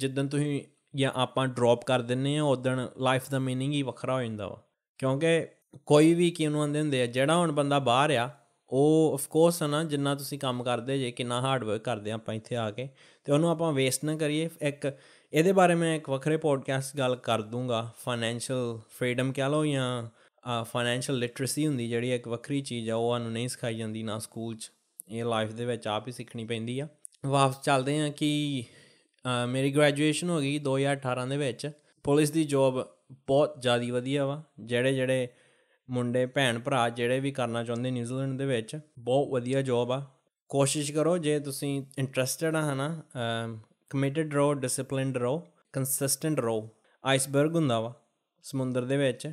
ਜਿੱਦਨ ਤੁਸੀਂ ਜਾਂ ਆਪਾਂ ਡ੍ਰੌਪ ਕਰ ਦਿੰਨੇ ਆ ਉਦੋਂ ਲਾਈਫ ਦਾ मीनिंग ਹੀ ਵੱਖਰਾ ਹੋ ਜਾਂਦਾ ਵਾ ਕਿਉਂਕਿ ਕੋਈ ਵੀ ਕਿਹਨੂੰ ਆਂਦੇ ਹੁੰਦੇ ਆ ਜਿਹੜਾ ਹੁਣ ਬੰਦਾ ਬਾਹਰ ਆ ਉਹ ਆਫ ਕੋਰਸ ਨਾ ਜਿੰਨਾ ਤੁਸੀਂ ਕੰਮ ਕਰਦੇ ਜੇ ਕਿੰਨਾ ਹਾਰਡ ਵਰਕ ਕਰਦੇ ਆਪਾਂ ਇੱਥੇ ਆ ਕੇ ਤੇ ਉਹਨੂੰ ਆਪਾਂ ਵੇਸਟ ਨਾ ਕਰੀਏ ਇੱਕ ਇਹਦੇ ਬਾਰੇ ਮੈਂ ਇੱਕ ਵੱਖਰੇ ਪੋਡਕਾਸਟ ਗੱਲ ਕਰ ਦੂੰਗਾ ਫਾਈਨੈਂਸ਼ੀਅਲ ਫ੍ਰੀडम ਕਹ ਲਓ ਜਾਂ ਫਾਈਨੈਂਸ਼ੀਅਲ ਲਿਟਰੇਸੀ ਹੁੰਦੀ ਜਿਹੜੀ ਇੱਕ ਵੱਖਰੀ ਚੀਜ਼ ਆ ਉਹ ਸਾਨੂੰ ਨਹੀਂ ਸਿਖਾਈ ਜਾਂਦੀ ਨਾ ਸਕੂਲ 'ਚ ਇਹ ਲਾਈਫ ਦੇ ਵਿੱਚ ਆਪ ਹੀ ਸਿੱਖਣੀ ਪੈਂਦੀ ਆ ਵਾਪਸ ਚੱਲਦੇ ਆ ਕਿ ਮੇਰੀ ਗ੍ਰੈਜੂਏਸ਼ਨ ਹੋ ਗਈ 2018 ਦੇ ਵਿੱਚ ਪੁਲਿਸ ਦੀ ਜੌਬ ਬਹੁਤ ਜ਼ਿਆਦੀ ਵਧੀਆ ਵਾ ਜਿਹੜੇ ਜਿਹੜੇ ਮੁੰਡੇ ਭੈਣ ਭਰਾ ਜਿਹੜੇ ਵੀ ਕਰਨਾ ਚਾਹੁੰਦੇ ਨਿਊਜ਼ੀਲੈਂਡ ਦੇ ਵਿੱਚ ਬਹੁਤ ਵਧੀਆ ਜੌਬ ਆ ਕੋਸ਼ਿਸ਼ ਕਰੋ ਜੇ ਤੁਸੀਂ ਇੰਟਰਸਟਿਡ ਆ ਹਨਾ ਕਮਿਟਡ ਰਹੋ ਡਿਸਪਲਿਨਡ ਰਹੋ ਕੰਸਿਸਟੈਂਟ ਰਹੋ ਆਈਸਬਰਗ ਹੁੰਦਾ ਵਾ ਸਮੁੰਦਰ ਦੇ ਵਿੱਚ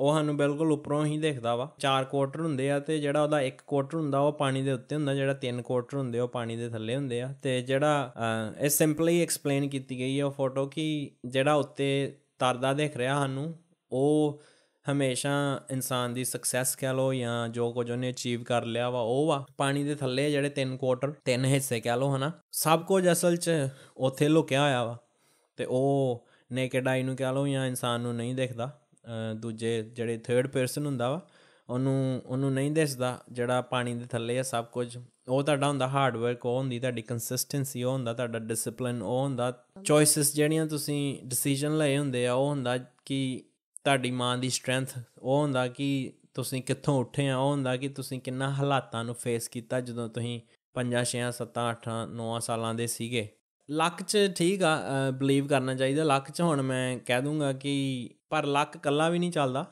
ਉਹ ਸਾਨੂੰ ਬਿਲਕੁਲ ਉੱਪਰੋਂ ਹੀ ਦਿਖਦਾ ਵਾ ਚਾਰ ਕੁਆਟਰ ਹੁੰਦੇ ਆ ਤੇ ਜਿਹੜਾ ਉਹਦਾ ਇੱਕ ਕੁਆਟਰ ਹੁੰਦਾ ਉਹ ਪਾਣੀ ਦੇ ਉੱਤੇ ਹੁੰਦਾ ਜਿਹੜਾ ਤਿੰਨ ਕੁਆਟਰ ਹੁੰਦੇ ਉਹ ਪਾਣੀ ਦੇ ਥੱਲੇ ਹੁੰਦੇ ਆ ਤੇ ਜਿਹੜਾ ਇਹ ਸਿੰਪਲੀ ਐਕਸਪਲੇਨ ਕੀਤੀ ਗਈ ਹੈ ਉਹ ਫੋਟੋ ਕਿ ਜਿਹੜਾ ਉੱਤੇ ਤਰਦਾ ਦਿਖ ਰਿਹਾ ਸਾਨੂੰ ਉਹ ਹਮੇਸ਼ਾ ਇਨਸਾਨ ਦੀ ਸਕਸੈਸ ਕਹ ਲੋ ਜਾਂ ਜੋ ਕੁਝ ਉਹਨੇ ਅਚੀਵ ਕਰ ਲਿਆ ਵਾ ਉਹ ਵਾ ਪਾਣੀ ਦੇ ਥੱਲੇ ਜਿਹੜੇ ਤਿੰਨ ਕੁਆਟਰ ਤਿੰਨ ਹਿੱਸੇ ਕਹ ਲੋ ਹਨਾ ਸਭ ਕੁਝ ਅਸਲ 'ਚ ਉੱਥੇ ਲੁਕਿਆ ਹੋਇਆ ਵਾ ਤੇ ਉਹ ਨੇਕਡ ਆਈ ਨੂੰ ਕਹ ਲੋ ਜਾਂ ਇਨਸਾਨ ਨੂੰ ਨਹੀਂ ਦਿਖਦਾ ਦੂਜੇ ਜਿਹੜੇ ਥਰਡ ਪਰਸਨ ਹੁੰਦਾ ਵਾ ਉਹਨੂੰ ਉਹਨੂੰ ਨਹੀਂ ਦਿਸਦਾ ਜਿਹੜਾ ਪਾਣੀ ਦੇ ਥੱਲੇ ਆ ਸਭ ਕੁਝ ਉਹ ਤੁਹਾਡਾ ਹੁੰਦਾ ਹਾਰਡ ਵਰਕ ਉਹ ਹੁੰਦੀ ਤੁਹਾਡੀ ਕੰਸਿਸਟੈਂਸੀ ਉਹ ਹੁੰਦਾ ਤੁਹਾਡਾ ਡਿਸਪਲਿਨ ਉਹ ਹੁੰਦਾ ਚੋਇਸਸ ਜਿਹੜੀਆਂ ਤੁਸੀਂ ਡਿਸੀਜਨ ਲਏ ਹੁੰਦੇ ਆ ਉਹ ਹੁੰਦਾ ਕਿ ਤੁਹਾਡੀ ਮਾਂ ਦੀ ਸਟਰੈਂਥ ਉਹ ਹੁੰਦਾ ਕਿ ਤੁਸੀਂ ਕਿੱਥੋਂ ਉੱਠੇ ਆ ਉਹ ਹੁੰਦਾ ਕਿ ਤੁਸੀਂ ਕਿੰਨਾ ਹਾਲਾਤਾਂ ਨੂੰ ਫੇਸ ਕੀਤਾ ਜਦੋਂ ਤੁਸੀਂ 5 6 7 8 9 ਸਾਲਾਂ ਦੇ ਸੀਗੇ ਲੱਕ 'ਚ ਠੀਕ ਆ ਬਲੀਵ ਕਰਨਾ ਚਾਹੀਦਾ ਲੱਕ 'ਚ ਹੁਣ ਮੈਂ ਕਹਿ ਦੂੰਗਾ ਕਿ ਪਰ ਲੱਕ ਕੱਲਾ ਵੀ ਨਹੀਂ ਚੱਲਦਾ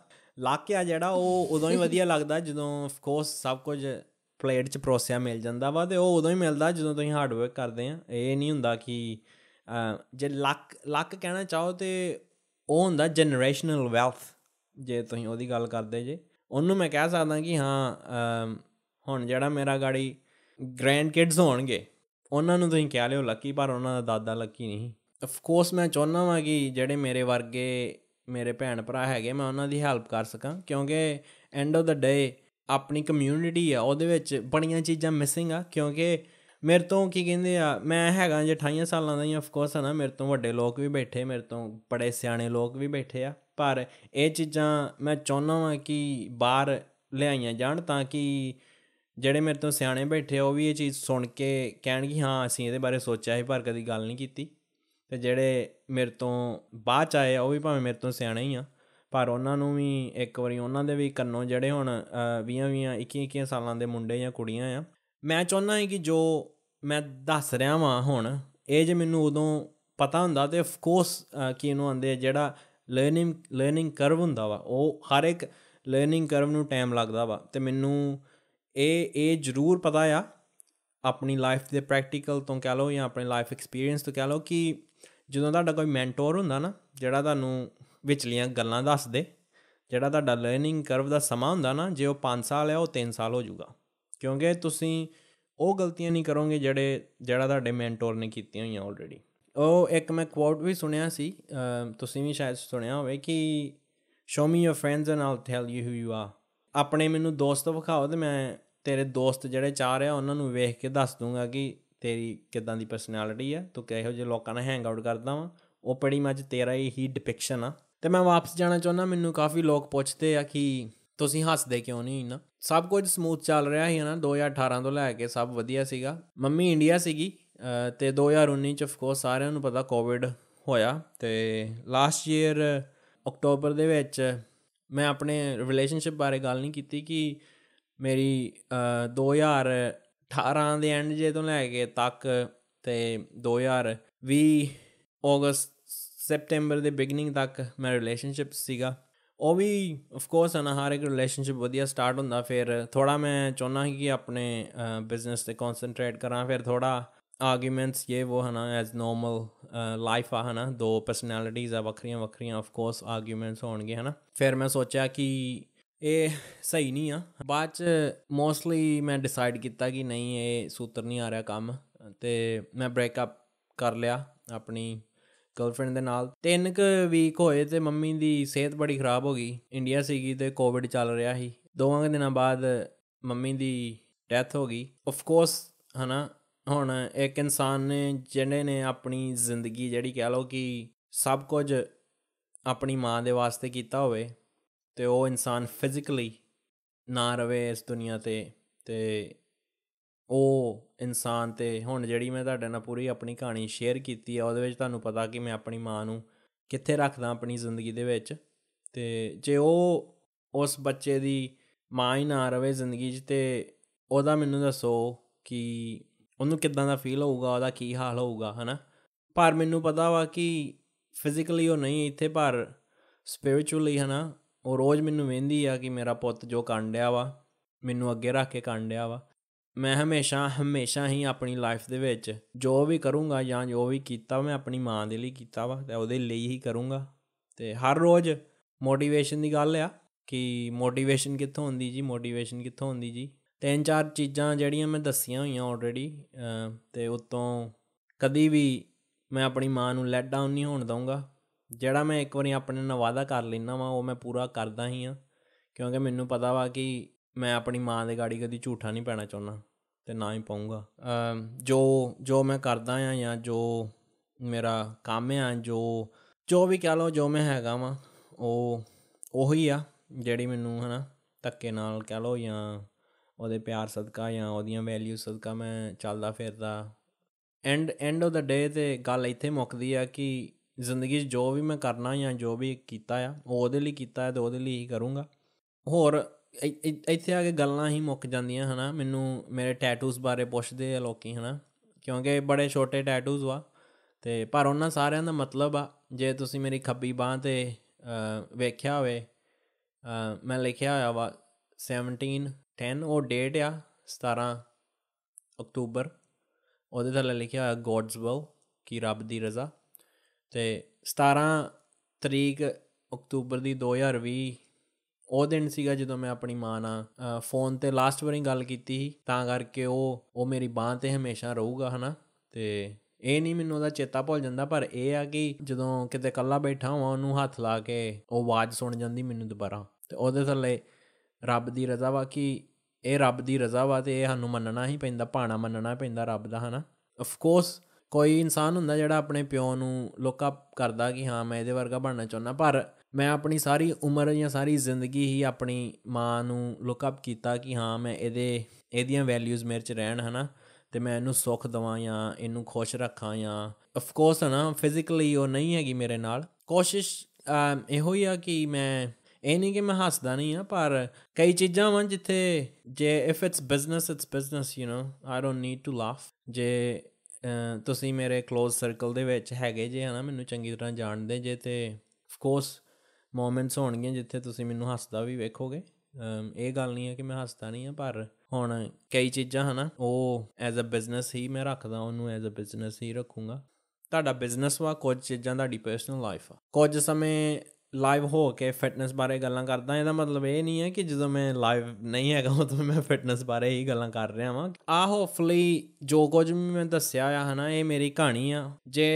ਲੱਕ ਆ ਜਿਹੜਾ ਉਹ ਉਦੋਂ ਹੀ ਵਧੀਆ ਲੱਗਦਾ ਜਦੋਂ ਆਫ ਕੋਰਸ ਸਭ ਕੁਝ ਪਲੇਟ 'ਚ ਪ੍ਰੋਸੈਸ ਮਿਲ ਜਾਂਦਾ ਵਾ ਤੇ ਉਹ ਉਦੋਂ ਹੀ ਮਿਲਦਾ ਜਦੋਂ ਤੁਸੀਂ ਹਾਰਡ ਵਰਕ ਕਰਦੇ ਆ ਇਹ ਨਹੀਂ ਹੁੰਦਾ ਕਿ ਜੇ ਲੱਕ ਲੱਕ ਕਹਿਣਾ ਚਾਹੋ ਤੇ ਉਹ ਹੁੰਦਾ ਜਨਰੇਸ਼ਨਲ ਵੈਲਥ ਜੇ ਤੁਸੀਂ ਉਹਦੀ ਗੱਲ ਕਰਦੇ ਜੇ ਉਹਨੂੰ ਮੈਂ ਕਹਿ ਸਕਦਾ ਕਿ ਹਾਂ ਹੁਣ ਜਿਹੜਾ ਮੇਰਾ ਗਾੜੀ ਗ੍ਰੈਂਡ ਕਿਡਸ ਹੋਣਗੇ ਉਹਨਾਂ ਨੂੰ ਤੁਸੀਂ ਕਹਿ ਲਿਓ ਲੱਕੀ ਪਰ ਉਹਨਾਂ ਦਾ ਦਾਦਾ ਲੱਕੀ ਨਹੀਂ ਆਫ ਕੋਰਸ ਮੈਂ ਚਾਹੁੰਦਾ ਵਾਂ ਕਿ ਜਿਹੜੇ ਮੇਰੇ ਵਰਗੇ ਮੇਰੇ ਭੈਣ ਭਰਾ ਹੈਗੇ ਮੈਂ ਉਹਨਾਂ ਦੀ ਹੈਲਪ ਕਰ ਸਕਾਂ ਕਿਉਂਕਿ ਐਂਡ ਆਫ ਦਾ ਡੇ ਆਪਣੀ ਕਮਿਊਨਿਟੀ ਆ ਉਹਦੇ ਵਿੱਚ ਬੜੀਆਂ ਚੀਜ਼ਾਂ ਮਿਸਿੰਗ ਆ ਕਿਉਂਕਿ ਮੇਰੇ ਤੋਂ ਕੀ ਕਹਿੰਦੇ ਆ ਮੈਂ ਹੈਗਾ ਜੇ 28 ਸਾਲਾਂ ਦਾ ਹੀ ਆਫ ਕੋਰਸ ਆ ਨਾ ਮੇਰੇ ਤੋਂ ਵੱਡੇ ਲੋਕ ਵੀ ਬੈਠੇ ਮੇਰੇ ਤੋਂ ਬੜੇ ਸਿਆਣੇ ਲੋਕ ਵੀ ਬੈਠੇ ਆ ਪਰ ਇਹ ਚੀਜ਼ਾਂ ਮੈਂ ਚਾਹੁੰਦਾ ਹਾਂ ਕਿ ਬਾਹਰ ਲਿਆਈਆਂ ਜਾਣ ਤਾਂ ਕਿ ਜਿਹੜੇ ਮੇਰੇ ਤੋਂ ਸਿਆਣੇ ਬੈਠੇ ਆ ਉਹ ਵੀ ਇਹ ਚੀਜ਼ ਸੁਣ ਕੇ ਕਹਿਣ ਕਿ ਹਾਂ ਅਸੀਂ ਇਹਦੇ ਬਾਰੇ ਸੋਚਿਆ ਸੀ ਪਰ ਕਦੀ ਗੱਲ ਨਹੀਂ ਕੀਤੀ ਤੇ ਜਿਹੜੇ ਮੇਰੇ ਤੋਂ ਬਾਅਦ ਚ ਆਏ ਆ ਉਹ ਵੀ ਭਾਵੇਂ ਮੇਰੇ ਤੋਂ ਸਿਆਣੇ ਹੀ ਆ ਪਰ ਉਹਨਾਂ ਨੂੰ ਵੀ ਇੱਕ ਵਾਰੀ ਉਹਨਾਂ ਦੇ ਵੀ ਕੰਨੋਂ ਜਿਹੜੇ ਹੁਣ 20 21 21 ਸਾਲਾਂ ਦੇ ਮੁੰਡੇ ਜਾਂ ਕੁੜੀਆਂ ਆ ਮੈਂ ਚਾਹੁੰਦਾ ਹਾਂ ਕਿ ਜੋ ਮੈਂ ਦੱਸ ਰਿਹਾ ਵਾਂ ਹੁਣ ਇਹ ਜੇ ਮੈਨੂੰ ਉਦੋਂ ਪਤਾ ਹੁੰਦਾ ਤੇ ਆਫ ਕੋਰਸ ਕਿ ਇਹਨੂੰ ਆਂਦੇ ਜਿਹੜਾ ਲਰਨਿੰਗ ਲਰਨਿੰਗ ਕਰਵ ਹੁੰਦਾ ਵਾ ਉਹ ਹਰ ਇੱਕ ਲਰਨਿੰਗ ਕਰਵ ਨੂੰ ਟਾਈਮ ਲੱਗਦਾ ਵਾ ਤੇ ਮੈਨੂੰ ਇਹ ਇਹ ਜ਼ਰੂਰ ਪਤਾ ਆ ਆਪਣੀ ਲਾਈਫ ਦੇ ਪ੍ਰੈਕਟੀਕਲ ਤੋਂ ਕਹ ਲਓ ਜਾਂ ਆਪਣੀ ਲਾਈਫ ਐਕਸਪੀਰੀਅੰਸ ਤੋਂ ਕਹ ਲਓ ਕਿ ਜਦੋਂ ਤੁਹਾਡਾ ਕੋਈ ਮੈਂਟੋਰ ਹੁੰਦਾ ਨਾ ਜਿਹੜਾ ਤੁਹਾਨੂੰ ਵਿਚਲੀਆਂ ਗੱਲਾਂ ਦੱਸ ਦੇ ਜਿਹੜਾ ਤੁਹਾਡਾ ਲਰਨਿੰਗ ਕਰਵ ਦਾ ਸਮਾਂ ਹੁੰਦਾ ਨਾ ਜੇ ਉਹ 5 ਸਾਲ ਹੈ ਉਹ 3 ਸਾਲ ਹੋ ਜਾਊਗਾ ਕਿਉਂਕਿ ਤੁਸੀਂ ਉਹ ਗਲਤੀਆਂ ਨਹੀਂ ਕਰੋਗੇ ਜਿਹੜੇ ਜਿਹੜਾ ਤੁਹਾਡੇ ਮੈਂਟੋਰ ਨੇ ਕੀਤੀਆਂ ਹੋਈਆਂ ਆਲਰੇਡੀ ਉਹ ਇੱਕ ਮੈਂ ਕੋਟ ਵੀ ਸੁਣਿਆ ਸੀ ਤੁਸੀਂ ਵੀ ਸ਼ਾਇਦ ਸੁਣਿਆ ਹੋਵੇ ਕਿ show me your friends and all tell you who you are ਆਪਣੇ ਮੈਨੂੰ ਦੋਸਤ ਵਿਖਾਓ ਤੇ ਮੈਂ ਤੇਰੇ ਦੋਸਤ ਜਿਹੜੇ ਚਾਹ ਰਿਹਾ ਉਹਨਾਂ ਨੂੰ ਵੇਖ ਕੇ ਦੱਸ ਦੂੰਗਾ ਕਿ ਤੇਰੀ ਕਿਦਾਂ ਦੀ ਪਰਸਨੈਲਿਟੀ ਆ ਤੂੰ ਕਿਹੋ ਜਿਹੇ ਲੋਕਾਂ ਨਾਲ ਹੈਂਗ ਆਊਟ ਕਰਦਾ ਵਾ ਉਹ ਪੜੀ ਮੱਝ ਤੇਰਾ ਹੀ ਡਿਪਿਕਸ਼ਨ ਆ ਤੇ ਮੈਂ ਵਾਪਸ ਜਾਣਾ ਚਾਹੁੰਦਾ ਮੈਨੂੰ ਕਾਫੀ ਲੋਕ ਪੁੱਛਦੇ ਆ ਕਿ ਤੁਸੀਂ ਹੱਸਦੇ ਕਿਉਂ ਨਹੀਂ ਨਾ ਸਭ ਕੁਝ ਸਮੂਥ ਚੱਲ ਰਿਹਾ ਸੀ ਨਾ 2018 ਤੋਂ ਲੈ ਕੇ ਸਭ ਵਧੀਆ ਸੀਗਾ ਮੰਮੀ ਇੰਡੀਆ ਸੀਗੀ ਤੇ 2019 ਚ ਆਫ ਕੋਰਸ ਸਾਰਿਆਂ ਨੂੰ ਪਤਾ ਕੋਵਿਡ ਹੋਇਆ ਤੇ ਲਾਸਟ ਈਅਰ ਅਕਤੂਬਰ ਦੇ ਵਿੱਚ ਮੈਂ ਆਪਣੇ ਰਿਲੇਸ਼ਨਸ਼ਿਪ ਬਾਰੇ ਗੱਲ ਨਹੀਂ ਕੀਤੀ ਕਿ ਮੇਰੀ 2000 18 ਦੇ ਐਂਡ ਜੇ ਤੋਂ ਲੈ ਕੇ ਤੱਕ ਤੇ 2020 ਅਗਸਤ ਸੈਪਟੈਂਬਰ ਦੇ ਬਿਗਨਿੰਗ ਤੱਕ ਮੈਂ ਰਿਲੇਸ਼ਨਸ਼ਿਪ ਸੀਗਾ ਉਹ ਵੀ ਆਫ ਕੋਰਸ ਨਾ ਹਰ ਇੱਕ ਰਿਲੇਸ਼ਨਸ਼ਿਪ ਵਧੀਆ ਸਟਾਰਟ ਹੁੰਦਾ ਫਿਰ ਥੋੜਾ ਮੈਂ ਚਾਹੁੰਦਾ ਕਿ ਆਪਣੇ ਬਿਜ਼ਨਸ ਤੇ ਕਨਸੈਂਟਰੇਟ ਕਰਾਂ ਫਿਰ ਥੋੜਾ ਆਰਗੂਮੈਂਟਸ ਇਹ ਉਹ ਹਨਾ ਐਸ ਨੋਰਮਲ ਲਾਈਫ ਆ ਹਨਾ ਦੋ ਪਰਸਨੈਲਿਟੀਆਂ ਆ ਵੱਖਰੀਆਂ ਵੱਖਰੀਆਂ ਆਫ ਕੋਰਸ ਆਰਗੂਮੈਂਟਸ ਹੋਣਗੇ ਹਨਾ ਫਿਰ ਮੈਂ ਸੋਚਿਆ ਕਿ ਇਹ ਸਹੀ ਨਹੀਂ ਆ ਬਾਅਦ ਚ ਮੋਸਟਲੀ ਮੈਂ ਡਿਸਾਈਡ ਕੀਤਾ ਕਿ ਨਹੀਂ ਇਹ ਸੂਤਰ ਨਹੀਂ ਆ ਰਿਹਾ ਕੰਮ ਤੇ ਮੈਂ ਬ੍ਰੇਕਅਪ ਕਰ ਲਿਆ ਆਪਣੀ ਗਰਲਫ੍ਰੈਂਡ ਦੇ ਨਾਲ ਤਿੰਨ ਕ ਵੀਕ ਹੋਏ ਤੇ ਮੰਮੀ ਦੀ ਸਿਹਤ ਬੜੀ ਖਰਾਬ ਹੋ ਗਈ ਇੰਡੀਆ ਸੀਗੀ ਤੇ ਕੋਵਿਡ ਚੱਲ ਰਿਹਾ ਸੀ ਦੋਵਾਂ ਦਿਨਾਂ ਬਾਅਦ ਮੰਮੀ ਦੀ ਡੈਥ ਹੋ ਗਈ ਆਫ ਕੋਰਸ ਹਨਾ ਹੁਣ ਇੱਕ ਇਨਸਾਨ ਨੇ ਜਿਹੜੇ ਨੇ ਆਪਣੀ ਜ਼ਿੰਦਗੀ ਜਿਹੜੀ ਕਹਿ ਲਓ ਕਿ ਸਭ ਕੁਝ ਆਪਣੀ ਮਾਂ ਦੇ ਵਾਸਤੇ ਕੀਤਾ ਹੋਵੇ ਤੇ ਉਹ ਇਨਸਾਨ ਫਿਜ਼ੀਕਲੀ ਨਾ ਰਵੇ ਇਸ ਦੁਨੀਆ ਤੇ ਤੇ ਉਹ ਇਨਸਾਨ ਤੇ ਹੁਣ ਜਿਹੜੀ ਮੈਂ ਤੁਹਾਡੇ ਨਾਲ ਪੂਰੀ ਆਪਣੀ ਕਹਾਣੀ ਸ਼ੇਅਰ ਕੀਤੀ ਆ ਉਹਦੇ ਵਿੱਚ ਤੁਹਾਨੂੰ ਪਤਾ ਕਿ ਮੈਂ ਆਪਣੀ ਮਾਂ ਨੂੰ ਕਿੱਥੇ ਰੱਖਦਾ ਆਪਣੀ ਜ਼ਿੰਦਗੀ ਦੇ ਵਿੱਚ ਤੇ ਜੇ ਉਹ ਉਸ ਬੱਚੇ ਦੀ ਮਾਂ ਹੀ ਨਾ ਰਵੇ ਜ਼ਿੰਦਗੀ 'ਚ ਤੇ ਉਹਦਾ ਮੈਨੂੰ ਦੱਸੋ ਕਿ ਉਹਨੂੰ ਕਿੱਦਾਂ ਦਾ ਫੀਲ ਹੋਊਗਾ ਉਹਦਾ ਕੀ ਹਾਲ ਹੋਊਗਾ ਹਨਾ ਪਰ ਮੈਨੂੰ ਪਤਾ ਵਾ ਕਿ ਫਿਜ਼ੀਕਲੀ ਉਹ ਨਹੀਂ ਇੱਥੇ ਪਰ ਸਪਿਰਚੁਅਲੀ ਹਨਾ ਉਹ ਰੋਜ਼ ਮੈਨੂੰ ਵੇਂਦੀ ਆ ਕਿ ਮੇਰਾ ਪੁੱਤ ਜੋ ਕੰਡਿਆ ਵਾ ਮੈਨੂੰ ਅੱਗੇ ਰੱਖ ਕੇ ਕੰਡਿਆ ਵਾ ਮੈਂ ਹਮੇਸ਼ਾ ਹਮੇਸ਼ਾ ਹੀ ਆਪਣੀ ਲਾਈਫ ਦੇ ਵਿੱਚ ਜੋ ਵੀ ਕਰੂੰਗਾ ਜਾਂ ਜੋ ਵੀ ਕੀਤਾ ਮੈਂ ਆਪਣੀ ਮਾਂ ਦੇ ਲਈ ਕੀਤਾ ਵਾ ਤੇ ਉਹਦੇ ਲਈ ਹੀ ਕਰੂੰਗਾ ਤੇ ਹਰ ਰੋਜ਼ ਮੋਟੀਵੇਸ਼ਨ ਦੀ ਗੱਲ ਆ ਕਿ ਮੋਟੀਵੇਸ਼ਨ ਕਿੱਥੋਂ ਹੁੰਦੀ ਜੀ ਮੋਟੀਵੇਸ਼ਨ ਕਿੱਥੋਂ ਹੁੰਦੀ ਜੀ ਤਿੰਨ ਚਾਰ ਚੀਜ਼ਾਂ ਜਿਹੜੀਆਂ ਮੈਂ ਦੱਸੀਆਂ ਹੋਈਆਂ ਆਲਰੇਡੀ ਤੇ ਉਤੋਂ ਕਦੀ ਵੀ ਮੈਂ ਆਪਣੀ ਮਾਂ ਨੂੰ ਲੈਟ ਡਾਊਨ ਨਹੀਂ ਹੋਣ ਦਊਂਗਾ ਜਿਹੜਾ ਮੈਂ ਇੱਕ ਵਾਰੀ ਆਪਣੇ ਨਾਲ ਵਾਅਦਾ ਕਰ ਲੈਣਾ ਵਾ ਉਹ ਮੈਂ ਪੂਰਾ ਕਰਦਾ ਹੀ ਆ ਕਿਉਂਕਿ ਮੈਨੂੰ ਪਤਾ ਵਾ ਕਿ ਮੈਂ ਆਪਣੀ ਮਾਂ ਦੇ ਗਾੜੀ ਕਦੀ ਝੂਠਾ ਨਹੀਂ ਪੈਣਾ ਚਾਹੁੰਦਾ ਤੇ ਨਾ ਹੀ ਪਾਉਂਗਾ ਜੋ ਜੋ ਮੈਂ ਕਰਦਾ ਆ ਜਾਂ ਜੋ ਮੇਰਾ ਕੰਮ ਆ ਜੋ ਜੋ ਵੀ ਕਹ ਲਓ ਜੋ ਮੈਂ ਹੈਗਾ ਵਾ ਉਹ ਉਹੀ ਆ ਜਿਹੜੀ ਮੈਨੂੰ ਹਨਾ ਧੱਕੇ ਨਾਲ ਕਹ ਲਓ ਜਾਂ ਉਹਦੇ ਪਿਆਰ ਸਦਕਾ ਜਾਂ ਉਹਦੀਆਂ ਵੈਲਿਊ ਸਦਕਾ ਮੈਂ ਚੱਲਦਾ ਫਿਰਦਾ end end of the day ਤੇ ਗੱਲ ਇੱਥੇ ਮੁੱਕਦੀ ਆ ਕਿ ਜ਼ਿੰਦਗੀ 'ਚ ਜੋ ਵੀ ਮੈਂ ਕਰਨਾ ਜਾਂ ਜੋ ਵੀ ਕੀਤਾ ਆ ਉਹ ਉਹਦੇ ਲਈ ਕੀਤਾ ਹੈ ਤੇ ਉਹਦੇ ਲਈ ਹੀ ਕਰੂੰਗਾ ਹੋਰ ਇੱਥੇ ਆ ਕੇ ਗੱਲਾਂ ਹੀ ਮੁੱਕ ਜਾਂਦੀਆਂ ਹਨਾ ਮੈਨੂੰ ਮੇਰੇ ਟੈਟੂਸ ਬਾਰੇ ਪੁੱਛਦੇ ਆ ਲੋਕੀ ਹਨਾ ਕਿਉਂਕਿ ਬੜੇ ਛੋਟੇ ਟੈਟੂਸ ਵਾ ਤੇ ਪਰ ਉਹਨਾਂ ਸਾਰਿਆਂ ਦਾ ਮਤਲਬ ਆ ਜੇ ਤੁਸੀਂ ਮੇਰੀ ਖੱਬੀ ਬਾਹ ਤੇ ਵੇਖਿਆ ਹੋਵੇ ਮੈਂ ਲਿਖਿਆ ਹੋਇਆ ਵਾ 17 10 ਉਹ ਡੇਟ ਆ 17 ਅਕਤੂਬਰ ਉਹਦੇ ਥੱਲੇ ਲਿਖਿਆ ਹੋਇਆ ਗੋਡਸ ਵਿਲ ਕੀ ਰੱਬ ਦੀ ਰਜ਼ਾ ਤੇ 17 ਤਰੀਕ ਅਕਤੂਬਰ ਦੀ 2020 ਉਹ ਦਿਨ ਸੀਗਾ ਜਦੋਂ ਮੈਂ ਆਪਣੀ ਮਾਂ ਨਾਲ ਫੋਨ ਤੇ ਲਾਸਟ ਵਾਰੀ ਗੱਲ ਕੀਤੀ ਸੀ ਤਾਂ ਕਰਕੇ ਉਹ ਉਹ ਮੇਰੀ ਬਾਹ ਤੇ ਹਮੇਸ਼ਾ ਰਹੂਗਾ ਹਨਾ ਤੇ ਇਹ ਨਹੀਂ ਮੈਨੂੰ ਉਹਦਾ ਚੇਤਾ ਭੁੱਲ ਜਾਂਦਾ ਪਰ ਇਹ ਆ ਕਿ ਜਦੋਂ ਕਿਤੇ ਇਕੱਲਾ ਬੈਠਾ ਹਾਂ ਉਹਨੂੰ ਹੱਥ ਲਾ ਕੇ ਉਹ ਆਵਾਜ਼ ਸੁਣ ਜਾਂਦੀ ਮੈਨੂੰ ਦੁਬਾਰਾ ਤੇ ਉਹਦੇ ਥੱਲੇ ਰੱਬ ਦੀ ਰਜ਼ਾ ਵਾ ਕਿ ਇਹ ਰੱਬ ਦੀ ਰਜ਼ਾ ਵਾ ਤੇ ਇਹ ਸਾਨੂੰ ਮੰਨਣਾ ਹੀ ਪੈਂਦਾ ਪਾਣਾ ਮੰਨਣਾ ਪੈਂਦਾ ਰੱਬ ਦਾ ਹਨਾ ਆਫ ਕੋਰਸ ਕੋਈ ਇਨਸਾਨ ਹੁੰਦਾ ਜਿਹੜਾ ਆਪਣੇ ਪਿਓ ਨੂੰ ਅਪ ਕਰਦਾ ਕਿ ਹਾਂ ਮੈਂ ਇਹਦੇ ਵਰਗਾ ਬਣਨਾ ਚਾਹੁੰਦਾ ਪਰ ਮੈਂ ਆਪਣੀ ਸਾਰੀ ਉਮਰ ਜਾਂ ਸਾਰੀ ਜ਼ਿੰਦਗੀ ਹੀ ਆਪਣੀ ਮਾਂ ਨੂੰ ਲੁੱਕ ਅਪ ਕੀਤਾ ਕਿ ਹਾਂ ਮੈਂ ਇਹਦੇ ਇਹਦੀਆਂ ਵੈਲਿਊਜ਼ ਮੇਰੇ 'ਚ ਰਹਿਣ ਹਨਾ ਤੇ ਮੈਂ ਇਹਨੂੰ ਸੁੱਖ ਦਵਾਂ ਜਾਂ ਇਹਨੂੰ ਖੁਸ਼ ਰੱਖਾਂ ਜਾਂ ਆਫ ਕੋਰਸ ਹਨਾ ਫਿਜ਼ੀਕਲੀ ਉਹ ਨਹੀਂ ਹੈਗੀ ਮੇਰੇ ਨਾਲ ਕੋਸ਼ਿਸ਼ ਇਹੋ ਹੀ ਆ ਕਿ ਮੈਂ ਇਹ ਨਹੀਂ ਕਿ ਮੈਂ ਹੱਸਦਾ ਨਹੀਂ ਆ ਪਰ ਕਈ ਚੀਜ਼ਾਂ ਵਾਂ ਜਿੱਥੇ ਜੇ if it's business it's business you know I don't need to laugh ਜੇ ਤੁਸੀਂ ਮੇਰੇ ক্লোਜ਼ ਸਰਕਲ ਦੇ ਵਿੱਚ ਹੈਗੇ ਜੇ ਹਨਾ ਮੈਨੂੰ ਚੰਗੀ ਤਰ੍ਹਾਂ ਜਾਣਦੇ ਜੇ ਤੇ ਆਫ ਕੋਰਸ ਮੂਮੈਂਟਸ ਹੋਣਗੀਆਂ ਜਿੱਥੇ ਤੁਸੀਂ ਮੈਨੂੰ ਹੱਸਦਾ ਵੀ ਵੇਖੋਗੇ ਇਹ ਗੱਲ ਨਹੀਂ ਹੈ ਕਿ ਮੈਂ ਹੱਸਦਾ ਨਹੀਂ ਆ ਪਰ ਹੁਣ ਕਈ ਚੀਜ਼ਾਂ ਹਨਾ ਉਹ ਐਜ਼ ਅ ਬਿਜ਼ਨਸ ਹੀ ਮੈਂ ਰੱਖਦਾ ਉਹਨੂੰ ਐਜ਼ ਅ ਬਿਜ਼ਨਸ ਹੀ ਰੱਖੂੰਗਾ ਤੁਹਾਡਾ ਬਿਜ਼ਨਸ ਵਾ ਕੁਝ ਚੀਜ਼ਾਂ ਦਾ ਡੀਪਰਸਨਲ ਲਾਈਫ ਆ ਕੁਝ ਸਮੇਂ ਲਾਈਵ ਹੋ ਕੇ ਫਿਟਨੈਸ ਬਾਰੇ ਗੱਲਾਂ ਕਰਦਾ ਇਹਦਾ ਮਤਲਬ ਇਹ ਨਹੀਂ ਹੈ ਕਿ ਜਦੋਂ ਮੈਂ ਲਾਈਵ ਨਹੀਂ ਹੈਗਾ ਉਦੋਂ ਮੈਂ ਫਿਟਨੈਸ ਬਾਰੇ ਹੀ ਗੱਲਾਂ ਕਰ ਰਿਹਾ ਹਾਂ ਆ ਹੋਪਫੁਲੀ ਜੋ ਕੁਝ ਮੈਂ ਦੱਸਿਆ ਆ ਹਨਾ ਇਹ ਮੇਰੀ ਕਹਾਣੀ ਆ ਜੇ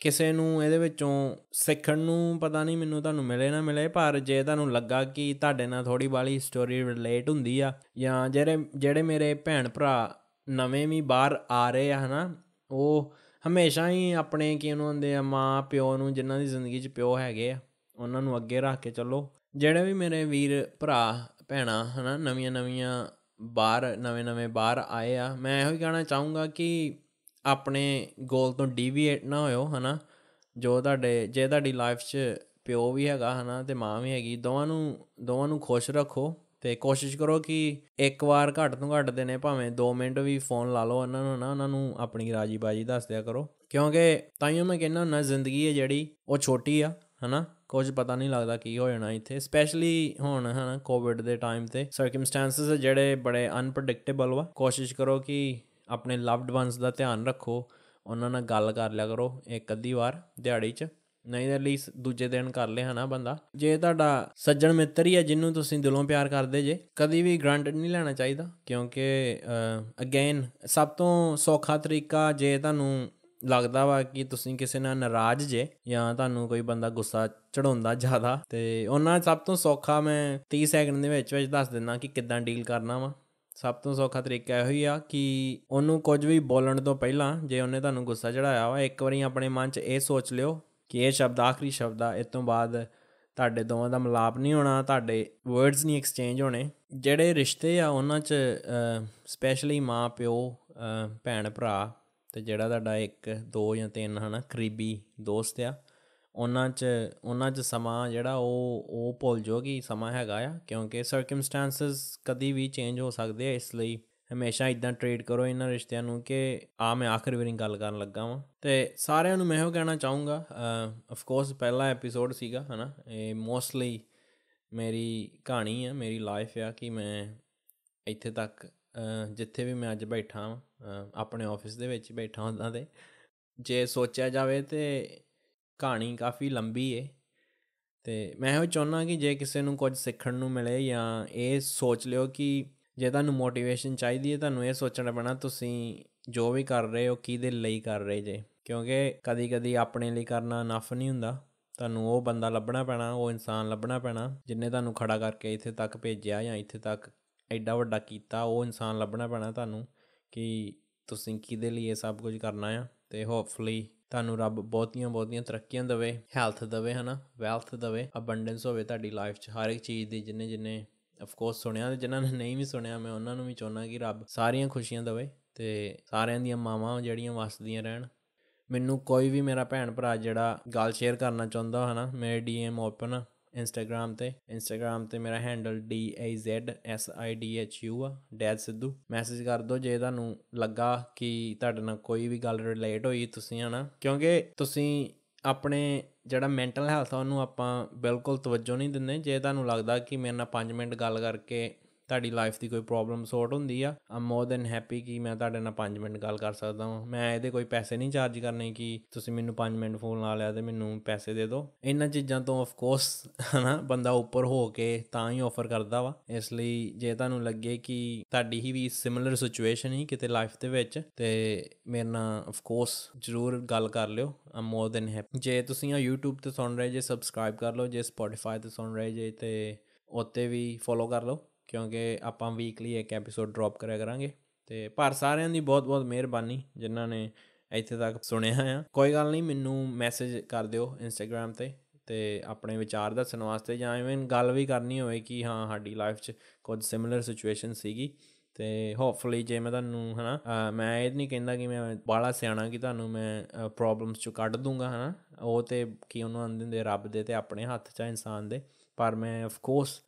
ਕਿਸੇ ਨੂੰ ਇਹਦੇ ਵਿੱਚੋਂ ਸਿੱਖਣ ਨੂੰ ਪਤਾ ਨਹੀਂ ਮੈਨੂੰ ਤੁਹਾਨੂੰ ਮਿਲੇ ਨਾ ਮਿਲੇ ਪਰ ਜੇ ਤੁਹਾਨੂੰ ਲੱਗਾ ਕਿ ਤੁਹਾਡੇ ਨਾਲ ਥੋੜੀ ਬਾਲੀ ਸਟੋਰੀ ਰਿਲੇਟ ਹੁੰਦੀ ਆ ਜਾਂ ਜਿਹੜੇ ਜਿਹੜੇ ਮੇਰੇ ਭੈਣ ਭਰਾ ਨਵੇਂ ਵੀ ਬਾਹਰ ਆ ਰਹੇ ਆ ਹਨਾ ਉਹ ਹਮੇਸ਼ਾ ਹੀ ਆਪਣੇ ਕੀ ਹੁੰਦੇ ਆ ਮਾਂ ਪਿਓ ਨੂੰ ਜਿਨ੍ਹਾਂ ਦੀ ਜ਼ਿੰਦਗੀ 'ਚ ਪਿਓ ਹੈਗੇ ਆ ਉਹਨਾਂ ਨੂੰ ਅੱਗੇ ਰੱਖ ਕੇ ਚੱਲੋ ਜਿਹੜੇ ਵੀ ਮੇਰੇ ਵੀਰ ਭਰਾ ਭੈਣਾ ਹਨਾ ਨਵੀਆਂ ਨਵੀਆਂ ਬਾਹਰ ਨਵੇਂ-ਨਵੇਂ ਬਾਹਰ ਆਏ ਆ ਮੈਂ ਇਹੋ ਹੀ ਕਹਿਣਾ ਚਾਹੂੰਗਾ ਕਿ ਆਪਣੇ ਗੋਲ ਤੋਂ ਡਿਵੀਏਟ ਨਾ ਹੋਇਓ ਹਨਾ ਜੋ ਤੁਹਾਡੇ ਜੇ ਤੁਹਾਡੀ ਲਾਈਫ 'ਚ ਪਿਓ ਵੀ ਹੈਗਾ ਹਨਾ ਤੇ ਮਾਂ ਵੀ ਹੈਗੀ ਦੋਵਾਂ ਨੂੰ ਦੋਵਾਂ ਨੂੰ ਖੁਸ਼ ਰੱਖੋ ਤੇ ਕੋਸ਼ਿਸ਼ ਕਰੋ ਕਿ ਇੱਕ ਵਾਰ ਘੱਟ ਤੋਂ ਘੱਟ ਦੇ ਨੇ ਭਾਵੇਂ 2 ਮਿੰਟ ਵੀ ਫੋਨ ਲਾ ਲਓ ਉਹਨਾਂ ਨੂੰ ਨਾ ਉਹਨਾਂ ਨੂੰ ਆਪਣੀ ਰਾਜੀ ਬਾਜੀ ਦੱਸ ਦਿਆ ਕਰੋ ਕਿਉਂਕਿ ਤਾਈਓ ਮੈਂ ਕਹਿੰਦਾ ਹੁੰਦਾ ਜ਼ਿੰਦਗੀ ਹੈ ਜਿਹੜੀ ਉਹ ਛੋਟੀ ਆ ਹਨਾ ਕੁਝ ਪਤਾ ਨਹੀਂ ਲੱਗਦਾ ਕੀ ਹੋ ਜਾਣਾ ਇੱਥੇ ਸਪੈਸ਼ਲੀ ਹੁਣ ਹਨਾ ਕੋਵਿਡ ਦੇ ਟਾਈਮ ਤੇ ਸਰਕਮਸਟੈਂਸਸ ਜਿਹੜੇ ਬੜੇ ਅਨਪ੍ਰੈਡਿਕਟੇਬਲ ਵਾ ਕੋਸ਼ਿਸ਼ ਕਰੋ ਕਿ ਆਪਣੇ ਲਵਡ ਵਨਸ ਦਾ ਧਿਆਨ ਰੱਖੋ ਉਹਨਾਂ ਨਾਲ ਗੱਲ ਕਰ ਲਿਆ ਕਰੋ ਇੱਕ ਅੱਧੀ ਵਾਰ ਦਿਹਾੜੀ 'ਚ ਨਹੀਂ ਤਾਂ ਲਈ ਦੂਜੇ ਦਿਨ ਕਰ ਲੈ ਹਨਾ ਬੰਦਾ ਜੇ ਤੁਹਾਡਾ ਸੱਜਣ ਮਿੱਤਰ ਹੀ ਹੈ ਜਿੰਨੂੰ ਤੁਸੀਂ ਦਿਲੋਂ ਪਿਆਰ ਕਰਦੇ ਜੇ ਕਦੀ ਵੀ ਗ੍ਰਾਂਟਡ ਨਹੀਂ ਲੈਣਾ ਚਾਹੀਦਾ ਕਿਉਂਕਿ ਅਗੇਨ ਸਭ ਤੋਂ ਸੌਖਾ ਤਰੀਕਾ ਜੇ ਤੁਹਾਨੂੰ ਲੱਗਦਾ ਵਾ ਕਿ ਤੁਸੀਂ ਕਿਸੇ ਨਾਲ ਨਾਰਾਜ਼ ਜੇ ਜਾਂ ਤੁਹਾਨੂੰ ਕੋਈ ਬੰਦਾ ਗੁੱਸਾ ਚੜਾਉਂਦਾ ਜ਼ਿਆਦਾ ਤੇ ਉਹਨਾਂ ਸਭ ਤੋਂ ਸੌਖਾ ਮੈਂ 30 ਸੈਕਿੰਡ ਦੇ ਵਿੱਚ ਵਿੱਚ ਦੱਸ ਦਿੰਦਾ ਕਿ ਕਿੱਦਾਂ ਡੀਲ ਕਰਨਾ ਵਾ ਸਭ ਤੋਂ ਸੌਖਾ ਤਰੀਕਾ ਇਹੋ ਹੀ ਆ ਕਿ ਉਹਨੂੰ ਕੁਝ ਵੀ ਬੋਲਣ ਤੋਂ ਪਹਿਲਾਂ ਜੇ ਉਹਨੇ ਤੁਹਾਨੂੰ ਗੁੱਸਾ ਚੜਾਇਆ ਵਾ ਇੱਕ ਵਾਰੀ ਆਪਣੇ ਮਨ 'ਚ ਇਹ ਸੋਚ ਲਿਓ ਕਿ ਇਹ ਸ਼ਬਦ ਆਖਰੀ ਸ਼ਬਦ ਆ ਇਸ ਤੋਂ ਬਾਅਦ ਤੁਹਾਡੇ ਦੋਵਾਂ ਦਾ ਮਲਾਪ ਨਹੀਂ ਹੋਣਾ ਤੁਹਾਡੇ ਵਰਡਸ ਨਹੀਂ ਐਕਸਚੇਂਜ ਹੋਣੇ ਜਿਹੜੇ ਰਿਸ਼ਤੇ ਆ ਉਹਨਾਂ 'ਚ ਸਪੈਸ਼ਲੀ ਮਾਂ ਪਿਓ ਭੈਣ ਭਰਾ ਤੇ ਜਿਹੜਾ ਤੁਹਾਡਾ ਇੱਕ ਦੋ ਜਾਂ ਤਿੰਨ ਹਨਾ ਕਰੀਬੀ ਦੋਸਤ ਆ ਉਹਨਾਂ 'ਚ ਉਹਨਾਂ 'ਚ ਸਮਾਂ ਜਿਹੜਾ ਉਹ ਉਹ ਭੁੱਲ ਜੋਗੀ ਸਮਾਂ ਹੈਗਾ ਆ ਕਿਉਂਕਿ ਸਰਕਮਸਟੈਂਸਸ ਕਦੀ ਵੀ ਚੇਂਜ ਹੋ ਸਕਦੇ ਆ ਇਸ ਲਈ ਹਮੇਸ਼ਾ ਇਦਾਂ ਟ੍ਰੇਡ ਕਰੋ ਇਹਨਾਂ ਰਿਸ਼ਤਿਆਂ ਨੂੰ ਕਿ ਆ ਮੈਂ ਆਖਰ ਵਾਰੀ ਗੱਲ ਕਰਨ ਲੱਗਾ ਵਾਂ ਤੇ ਸਾਰਿਆਂ ਨੂੰ ਮੈਂ ਇਹੋ ਕਹਿਣਾ ਚਾਹੂੰਗਾ ਆਫ ਕੋਰਸ ਪਹਿਲਾ ਐਪੀਸੋਡ ਸੀਗਾ ਹਨਾ ਇਹ ਮੋਸਟਲੀ ਮੇਰੀ ਕਹਾਣੀ ਆ ਮੇਰੀ ਲਾਈਫ ਆ ਕਿ ਮੈਂ ਇੱਥੇ ਤੱਕ ਜਿੱਥੇ ਵੀ ਮੈਂ ਅੱਜ ਬੈਠਾ ਆਪਣੇ ਆਫਿਸ ਦੇ ਵਿੱਚ ਬੈਠਾ ਹੁੰਦਾ ਦੇ ਜੇ ਸੋਚਿਆ ਜਾਵੇ ਤੇ ਕਹਾਣੀ ਕਾਫੀ ਲੰਬੀ ਏ ਤੇ ਮੈਂ ਇਹ ਚਾਹੁੰਦਾ ਕਿ ਜੇ ਕਿਸੇ ਨੂੰ ਕੁਝ ਸਿੱਖਣ ਨੂੰ ਮਿਲੇ ਜਾਂ ਇਹ ਸੋਚ ਲਿਓ ਕਿ ਜੇ ਤੁਹਾਨੂੰ ਮੋਟੀਵੇਸ਼ਨ ਚਾਹੀਦੀ ਹੈ ਤੁਹਾਨੂੰ ਇਹ ਸੋਚਣਾ ਪੈਣਾ ਤੁਸੀਂ ਜੋ ਵੀ ਕਰ ਰਹੇ ਹੋ ਕਿਹਦੇ ਲਈ ਕਰ ਰਹੇ ਜੇ ਕਿਉਂਕਿ ਕਦੀ-ਕਦੀ ਆਪਣੇ ਲਈ ਕਰਨਾ ਨਫ ਨਹੀਂ ਹੁੰਦਾ ਤੁਹਾਨੂੰ ਉਹ ਬੰਦਾ ਲੱਭਣਾ ਪੈਣਾ ਉਹ ਇਨਸਾਨ ਲੱਭਣਾ ਪੈਣਾ ਜਿੰਨੇ ਤੁਹਾਨੂੰ ਖੜਾ ਕਰਕੇ ਇੱਥੇ ਤੱਕ ਭੇਜਿਆ ਜਾਂ ਇੱਥੇ ਤੱਕ ਐਡਾ ਵੱਡਾ ਕੀਤਾ ਉਹ ਇਨਸਾਨ ਲੱਭਣਾ ਪੈਣਾ ਤੁਹਾਨੂੰ ਕਿ ਤੁਸੀਂ ਕਿਹਦੇ ਲਈ ਇਹ ਸਭ ਕੁਝ ਕਰਨਾ ਆ ਤੇ ਹੋਪਫੁਲੀ ਤੁਹਾਨੂੰ ਰੱਬ ਬਹੁਤੀਆਂ ਬਹੁਤੀਆਂ ਤਰੱਕੀਆਂ ਦੇਵੇ ਹੈਲਥ ਦੇਵੇ ਹਨਾ ਵੈਲਥ ਦੇਵੇ ਅਬੰਡੈਂਸ ਹੋਵੇ ਤੁਹਾਡੀ ਲਾਈਫ 'ਚ ਹਰ ਇੱਕ ਚੀਜ਼ ਦੀ ਜਿੰਨੇ ਜਿੰਨੇ ਆਫ ਕੋਰਸ ਸੁਣਿਆ ਤੇ ਜਿਨ੍ਹਾਂ ਨੇ ਨਹੀਂ ਵੀ ਸੁਣਿਆ ਮੈਂ ਉਹਨਾਂ ਨੂੰ ਵੀ ਚਾਹੁੰਦਾ ਕਿ ਰੱਬ ਸਾਰੀਆਂ ਖੁਸ਼ੀਆਂ ਦੇਵੇ ਤੇ ਸਾਰਿਆਂ ਦੀਆਂ ਮਾਵਾਂ ਜਿਹੜੀਆਂ ਵਸਦੀਆਂ ਰਹਿਣ ਮੈਨੂੰ ਕੋਈ ਵੀ ਮੇਰਾ ਭੈਣ ਭਰਾ ਜਿਹੜਾ ਗੱਲ ਸ਼ੇਅਰ ਕਰਨਾ ਚਾਹੁੰਦਾ ਹਨਾ ਮੇਰੇ ਡੀਐਮ ਓਪਨ ਇੰਸਟਾਗ੍ਰam ਤੇ ਇੰਸਟਾਗ੍ਰam ਤੇ ਮੇਰਾ ਹੈਂਡਲ dazsidhu ਆ ਡੈਦ ਸਿੱਧੂ ਮੈਸੇਜ ਕਰ ਦਿਓ ਜੇ ਤੁਹਾਨੂੰ ਲੱਗਾ ਕਿ ਤੁਹਾਡੇ ਨਾਲ ਕੋਈ ਵੀ ਗੱਲ ਰਿਲੇਟ ਹੋਈ ਤੁਸੀਂ ਹਨਾ ਕਿਉਂਕਿ ਤੁਸੀਂ ਆਪਣੇ ਜਿਹੜਾ ਮੈਂਟਲ ਹੈਲਥ ਆ ਉਹਨੂੰ ਆਪਾਂ ਬਿਲਕੁਲ ਤਵੱਜੋ ਨਹੀਂ ਦਿੰਦੇ ਜੇ ਤੁਹਾਨੂੰ ਲੱਗਦਾ ਕਿ ਮੇਰੇ ਨਾਲ 5 ਮਿੰਟ ਗੱਲ ਕਰਕੇ ਤੁਹਾਡੀ ਲਾਈਫ ਦੀ ਕੋਈ ਪ੍ਰੋਬਲਮ ਸੋਰਟ ਹੁੰਦੀ ਆ ਆਮ ਮੋਰ ਦੈਨ ਹੈਪੀ ਕਿ ਮੈਂ ਤੁਹਾਡੇ ਨਾਲ 5 ਮਿੰਟ ਗੱਲ ਕਰ ਸਕਦਾ ਹਾਂ ਮੈਂ ਇਹਦੇ ਕੋਈ ਪੈਸੇ ਨਹੀਂ ਚਾਰਜ ਕਰਨੇ ਕਿ ਤੁਸੀਂ ਮੈਨੂੰ 5 ਮਿੰਟ ਫੋਨ ਲਾ ਲਿਆ ਤੇ ਮੈਨੂੰ ਪੈਸੇ ਦੇ ਦਿਓ ਇਹਨਾਂ ਚੀਜ਼ਾਂ ਤੋਂ ਆਫ ਕੋਰਸ ਹਨਾ ਬੰਦਾ ਉੱਪਰ ਹੋ ਕੇ ਤਾਂ ਹੀ ਆਫਰ ਕਰਦਾ ਵਾ ਇਸ ਲਈ ਜੇ ਤੁਹਾਨੂੰ ਲੱਗੇ ਕਿ ਤੁਹਾਡੀ ਹੀ ਵੀ ਸਿਮਿਲਰ ਸਿਚੁਏਸ਼ਨ ਹੀ ਕਿਤੇ ਲਾਈਫ ਦੇ ਵਿੱਚ ਤੇ ਮੇਰੇ ਨਾਲ ਆਫ ਕੋਰਸ ਜ਼ਰੂਰ ਗੱਲ ਕਰ ਲਿਓ ਆਮ ਮੋਰ ਦੈਨ ਹੈਪੀ ਜੇ ਤੁਸੀਂ ਆ YouTube ਤੇ ਸੁਣ ਰਹੇ ਜੇ ਸਬਸਕ੍ਰਾਈਬ ਕਰ ਲਓ ਜੇ Spotify ਤੇ ਸੁਣ ਰਹੇ ਜੇ ਤੇ ਉੱਤੇ ਵੀ ਫੋਲੋ ਕਰ ਲਓ ਕਿਉਂਕਿ ਆਪਾਂ ਵੀਕਲੀ ਇੱਕ ਐਪੀਸੋਡ ਡ੍ਰੌਪ ਕਰਿਆ ਕਰਾਂਗੇ ਤੇ ਪਰ ਸਾਰਿਆਂ ਦੀ ਬਹੁਤ-ਬਹੁਤ ਮਿਹਰਬਾਨੀ ਜਿਨ੍ਹਾਂ ਨੇ ਇੱਥੇ ਤੱਕ ਸੁਣਿਆ ਆ ਕੋਈ ਗੱਲ ਨਹੀਂ ਮੈਨੂੰ ਮੈਸੇਜ ਕਰ ਦਿਓ ਇੰਸਟਾਗ੍ਰam ਤੇ ਤੇ ਆਪਣੇ ਵਿਚਾਰ ਦੱਸਣ ਵਾਸਤੇ ਜਾਂ ਇਵਨ ਗੱਲ ਵੀ ਕਰਨੀ ਹੋਵੇ ਕਿ ਹਾਂ ਸਾਡੀ ਲਾਈਫ 'ਚ ਕੁਝ ਸਿਮਿਲਰ ਸਿਚੁਏਸ਼ਨ ਸੀਗੀ ਤੇ ਹੋਪਫੁਲੀ ਜੇ ਮੈਂ ਤੁਹਾਨੂੰ ਹਨਾ ਮੈਂ ਇਹ ਨਹੀਂ ਕਹਿੰਦਾ ਕਿ ਮੈਂ ਬਾਲਾ ਸਿਆਣਾ ਕਿ ਤੁਹਾਨੂੰ ਮੈਂ ਪ੍ਰੋਬਲਮਸ ਚੋਂ ਕੱਢ ਦੂੰਗਾ ਹਨਾ ਉਹ ਤੇ ਕੀ ਉਹਨਾਂ ਦੇ ਰੱਬ ਦੇ ਤੇ ਆਪਣੇ ਹੱਥ 'ਚ ਆ ਇਨਸਾਨ ਦੇ ਪਰ ਮੈਂ ਆਫ ਕੋਰਸ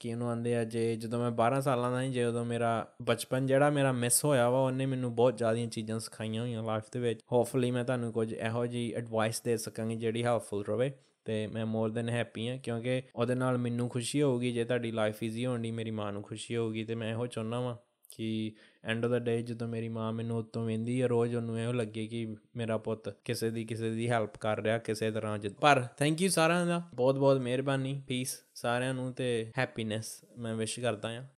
ਕੀ ਉਹਨੂੰ ਆਂਦੇ ਆ ਜੇ ਜਦੋਂ ਮੈਂ 12 ਸਾਲਾਂ ਦਾ ਸੀ ਜੇ ਉਦੋਂ ਮੇਰਾ ਬਚਪਨ ਜਿਹੜਾ ਮੇਰਾ ਮਿਸ ਹੋਇਆ ਵਾ ਉਹਨੇ ਮੈਨੂੰ ਬਹੁਤ ਜ਼ਿਆਦੀਆਂ ਚੀਜ਼ਾਂ ਸਿਖਾਈਆਂ ਹੋਈਆਂ ਲਾਈਫ ਦੇ ਵਿੱਚ ਹੋਪਫੁਲੀ ਮੈਂ ਤੁਹਾਨੂੰ ਕੁਝ ਇਹੋ ਜੀ ਐਡਵਾਈਸ ਦੇ ਸਕਾਂਗੀ ਜਿਹੜੀ ਹੈਲਪਫੁਲ ਰਹੇ ਤੇ ਮੈਂ ਮੋਰ ਦਨ ਹੈਪੀ ਹਾਂ ਕਿਉਂਕਿ ਉਹਦੇ ਨਾਲ ਮੈਨੂੰ ਖੁਸ਼ੀ ਹੋਊਗੀ ਜੇ ਤੁਹਾਡੀ ਲਾਈਫ ਈਜ਼ੀ ਹੋਣੀ ਮੇਰੀ ਮਾਂ ਨੂੰ ਖੁਸ਼ੀ ਹੋਊਗੀ ਤੇ ਮੈਂ ਇਹੋ ਚਾਹੁੰਦਾ ਵਾਂ ਕਿ ਐਂਡ ਆਫ ਦਾ ਡੇ ਜਦੋਂ ਮੇਰੀ ਮਾਂ ਮੈਨੂੰ ਉਤੋਂ ਵੇਂਦੀ ਹੈ ਰੋਜ਼ ਉਹਨੂੰ ਇਹੋ ਲੱਗੇ ਕਿ ਮੇਰਾ ਪੁੱਤ ਕਿਸੇ ਦੀ ਕਿਸੇ ਦੀ ਹੈਲਪ ਕਰ ਰਿਹਾ ਕਿਸੇ ਤਰ੍ਹਾਂ ਜਿੱਦ ਪਰ ਥੈਂਕ ਯੂ ਸਾਰਿਆਂ ਦਾ ਬਹੁਤ ਬਹੁਤ ਮਿਹਰਬਾਨੀ ਪੀਸ ਸਾਰਿਆਂ ਨੂੰ ਤੇ ਹੈਪੀਨੈਸ ਮੈਂ ਵਿਸ਼ ਕਰਦਾ ਆ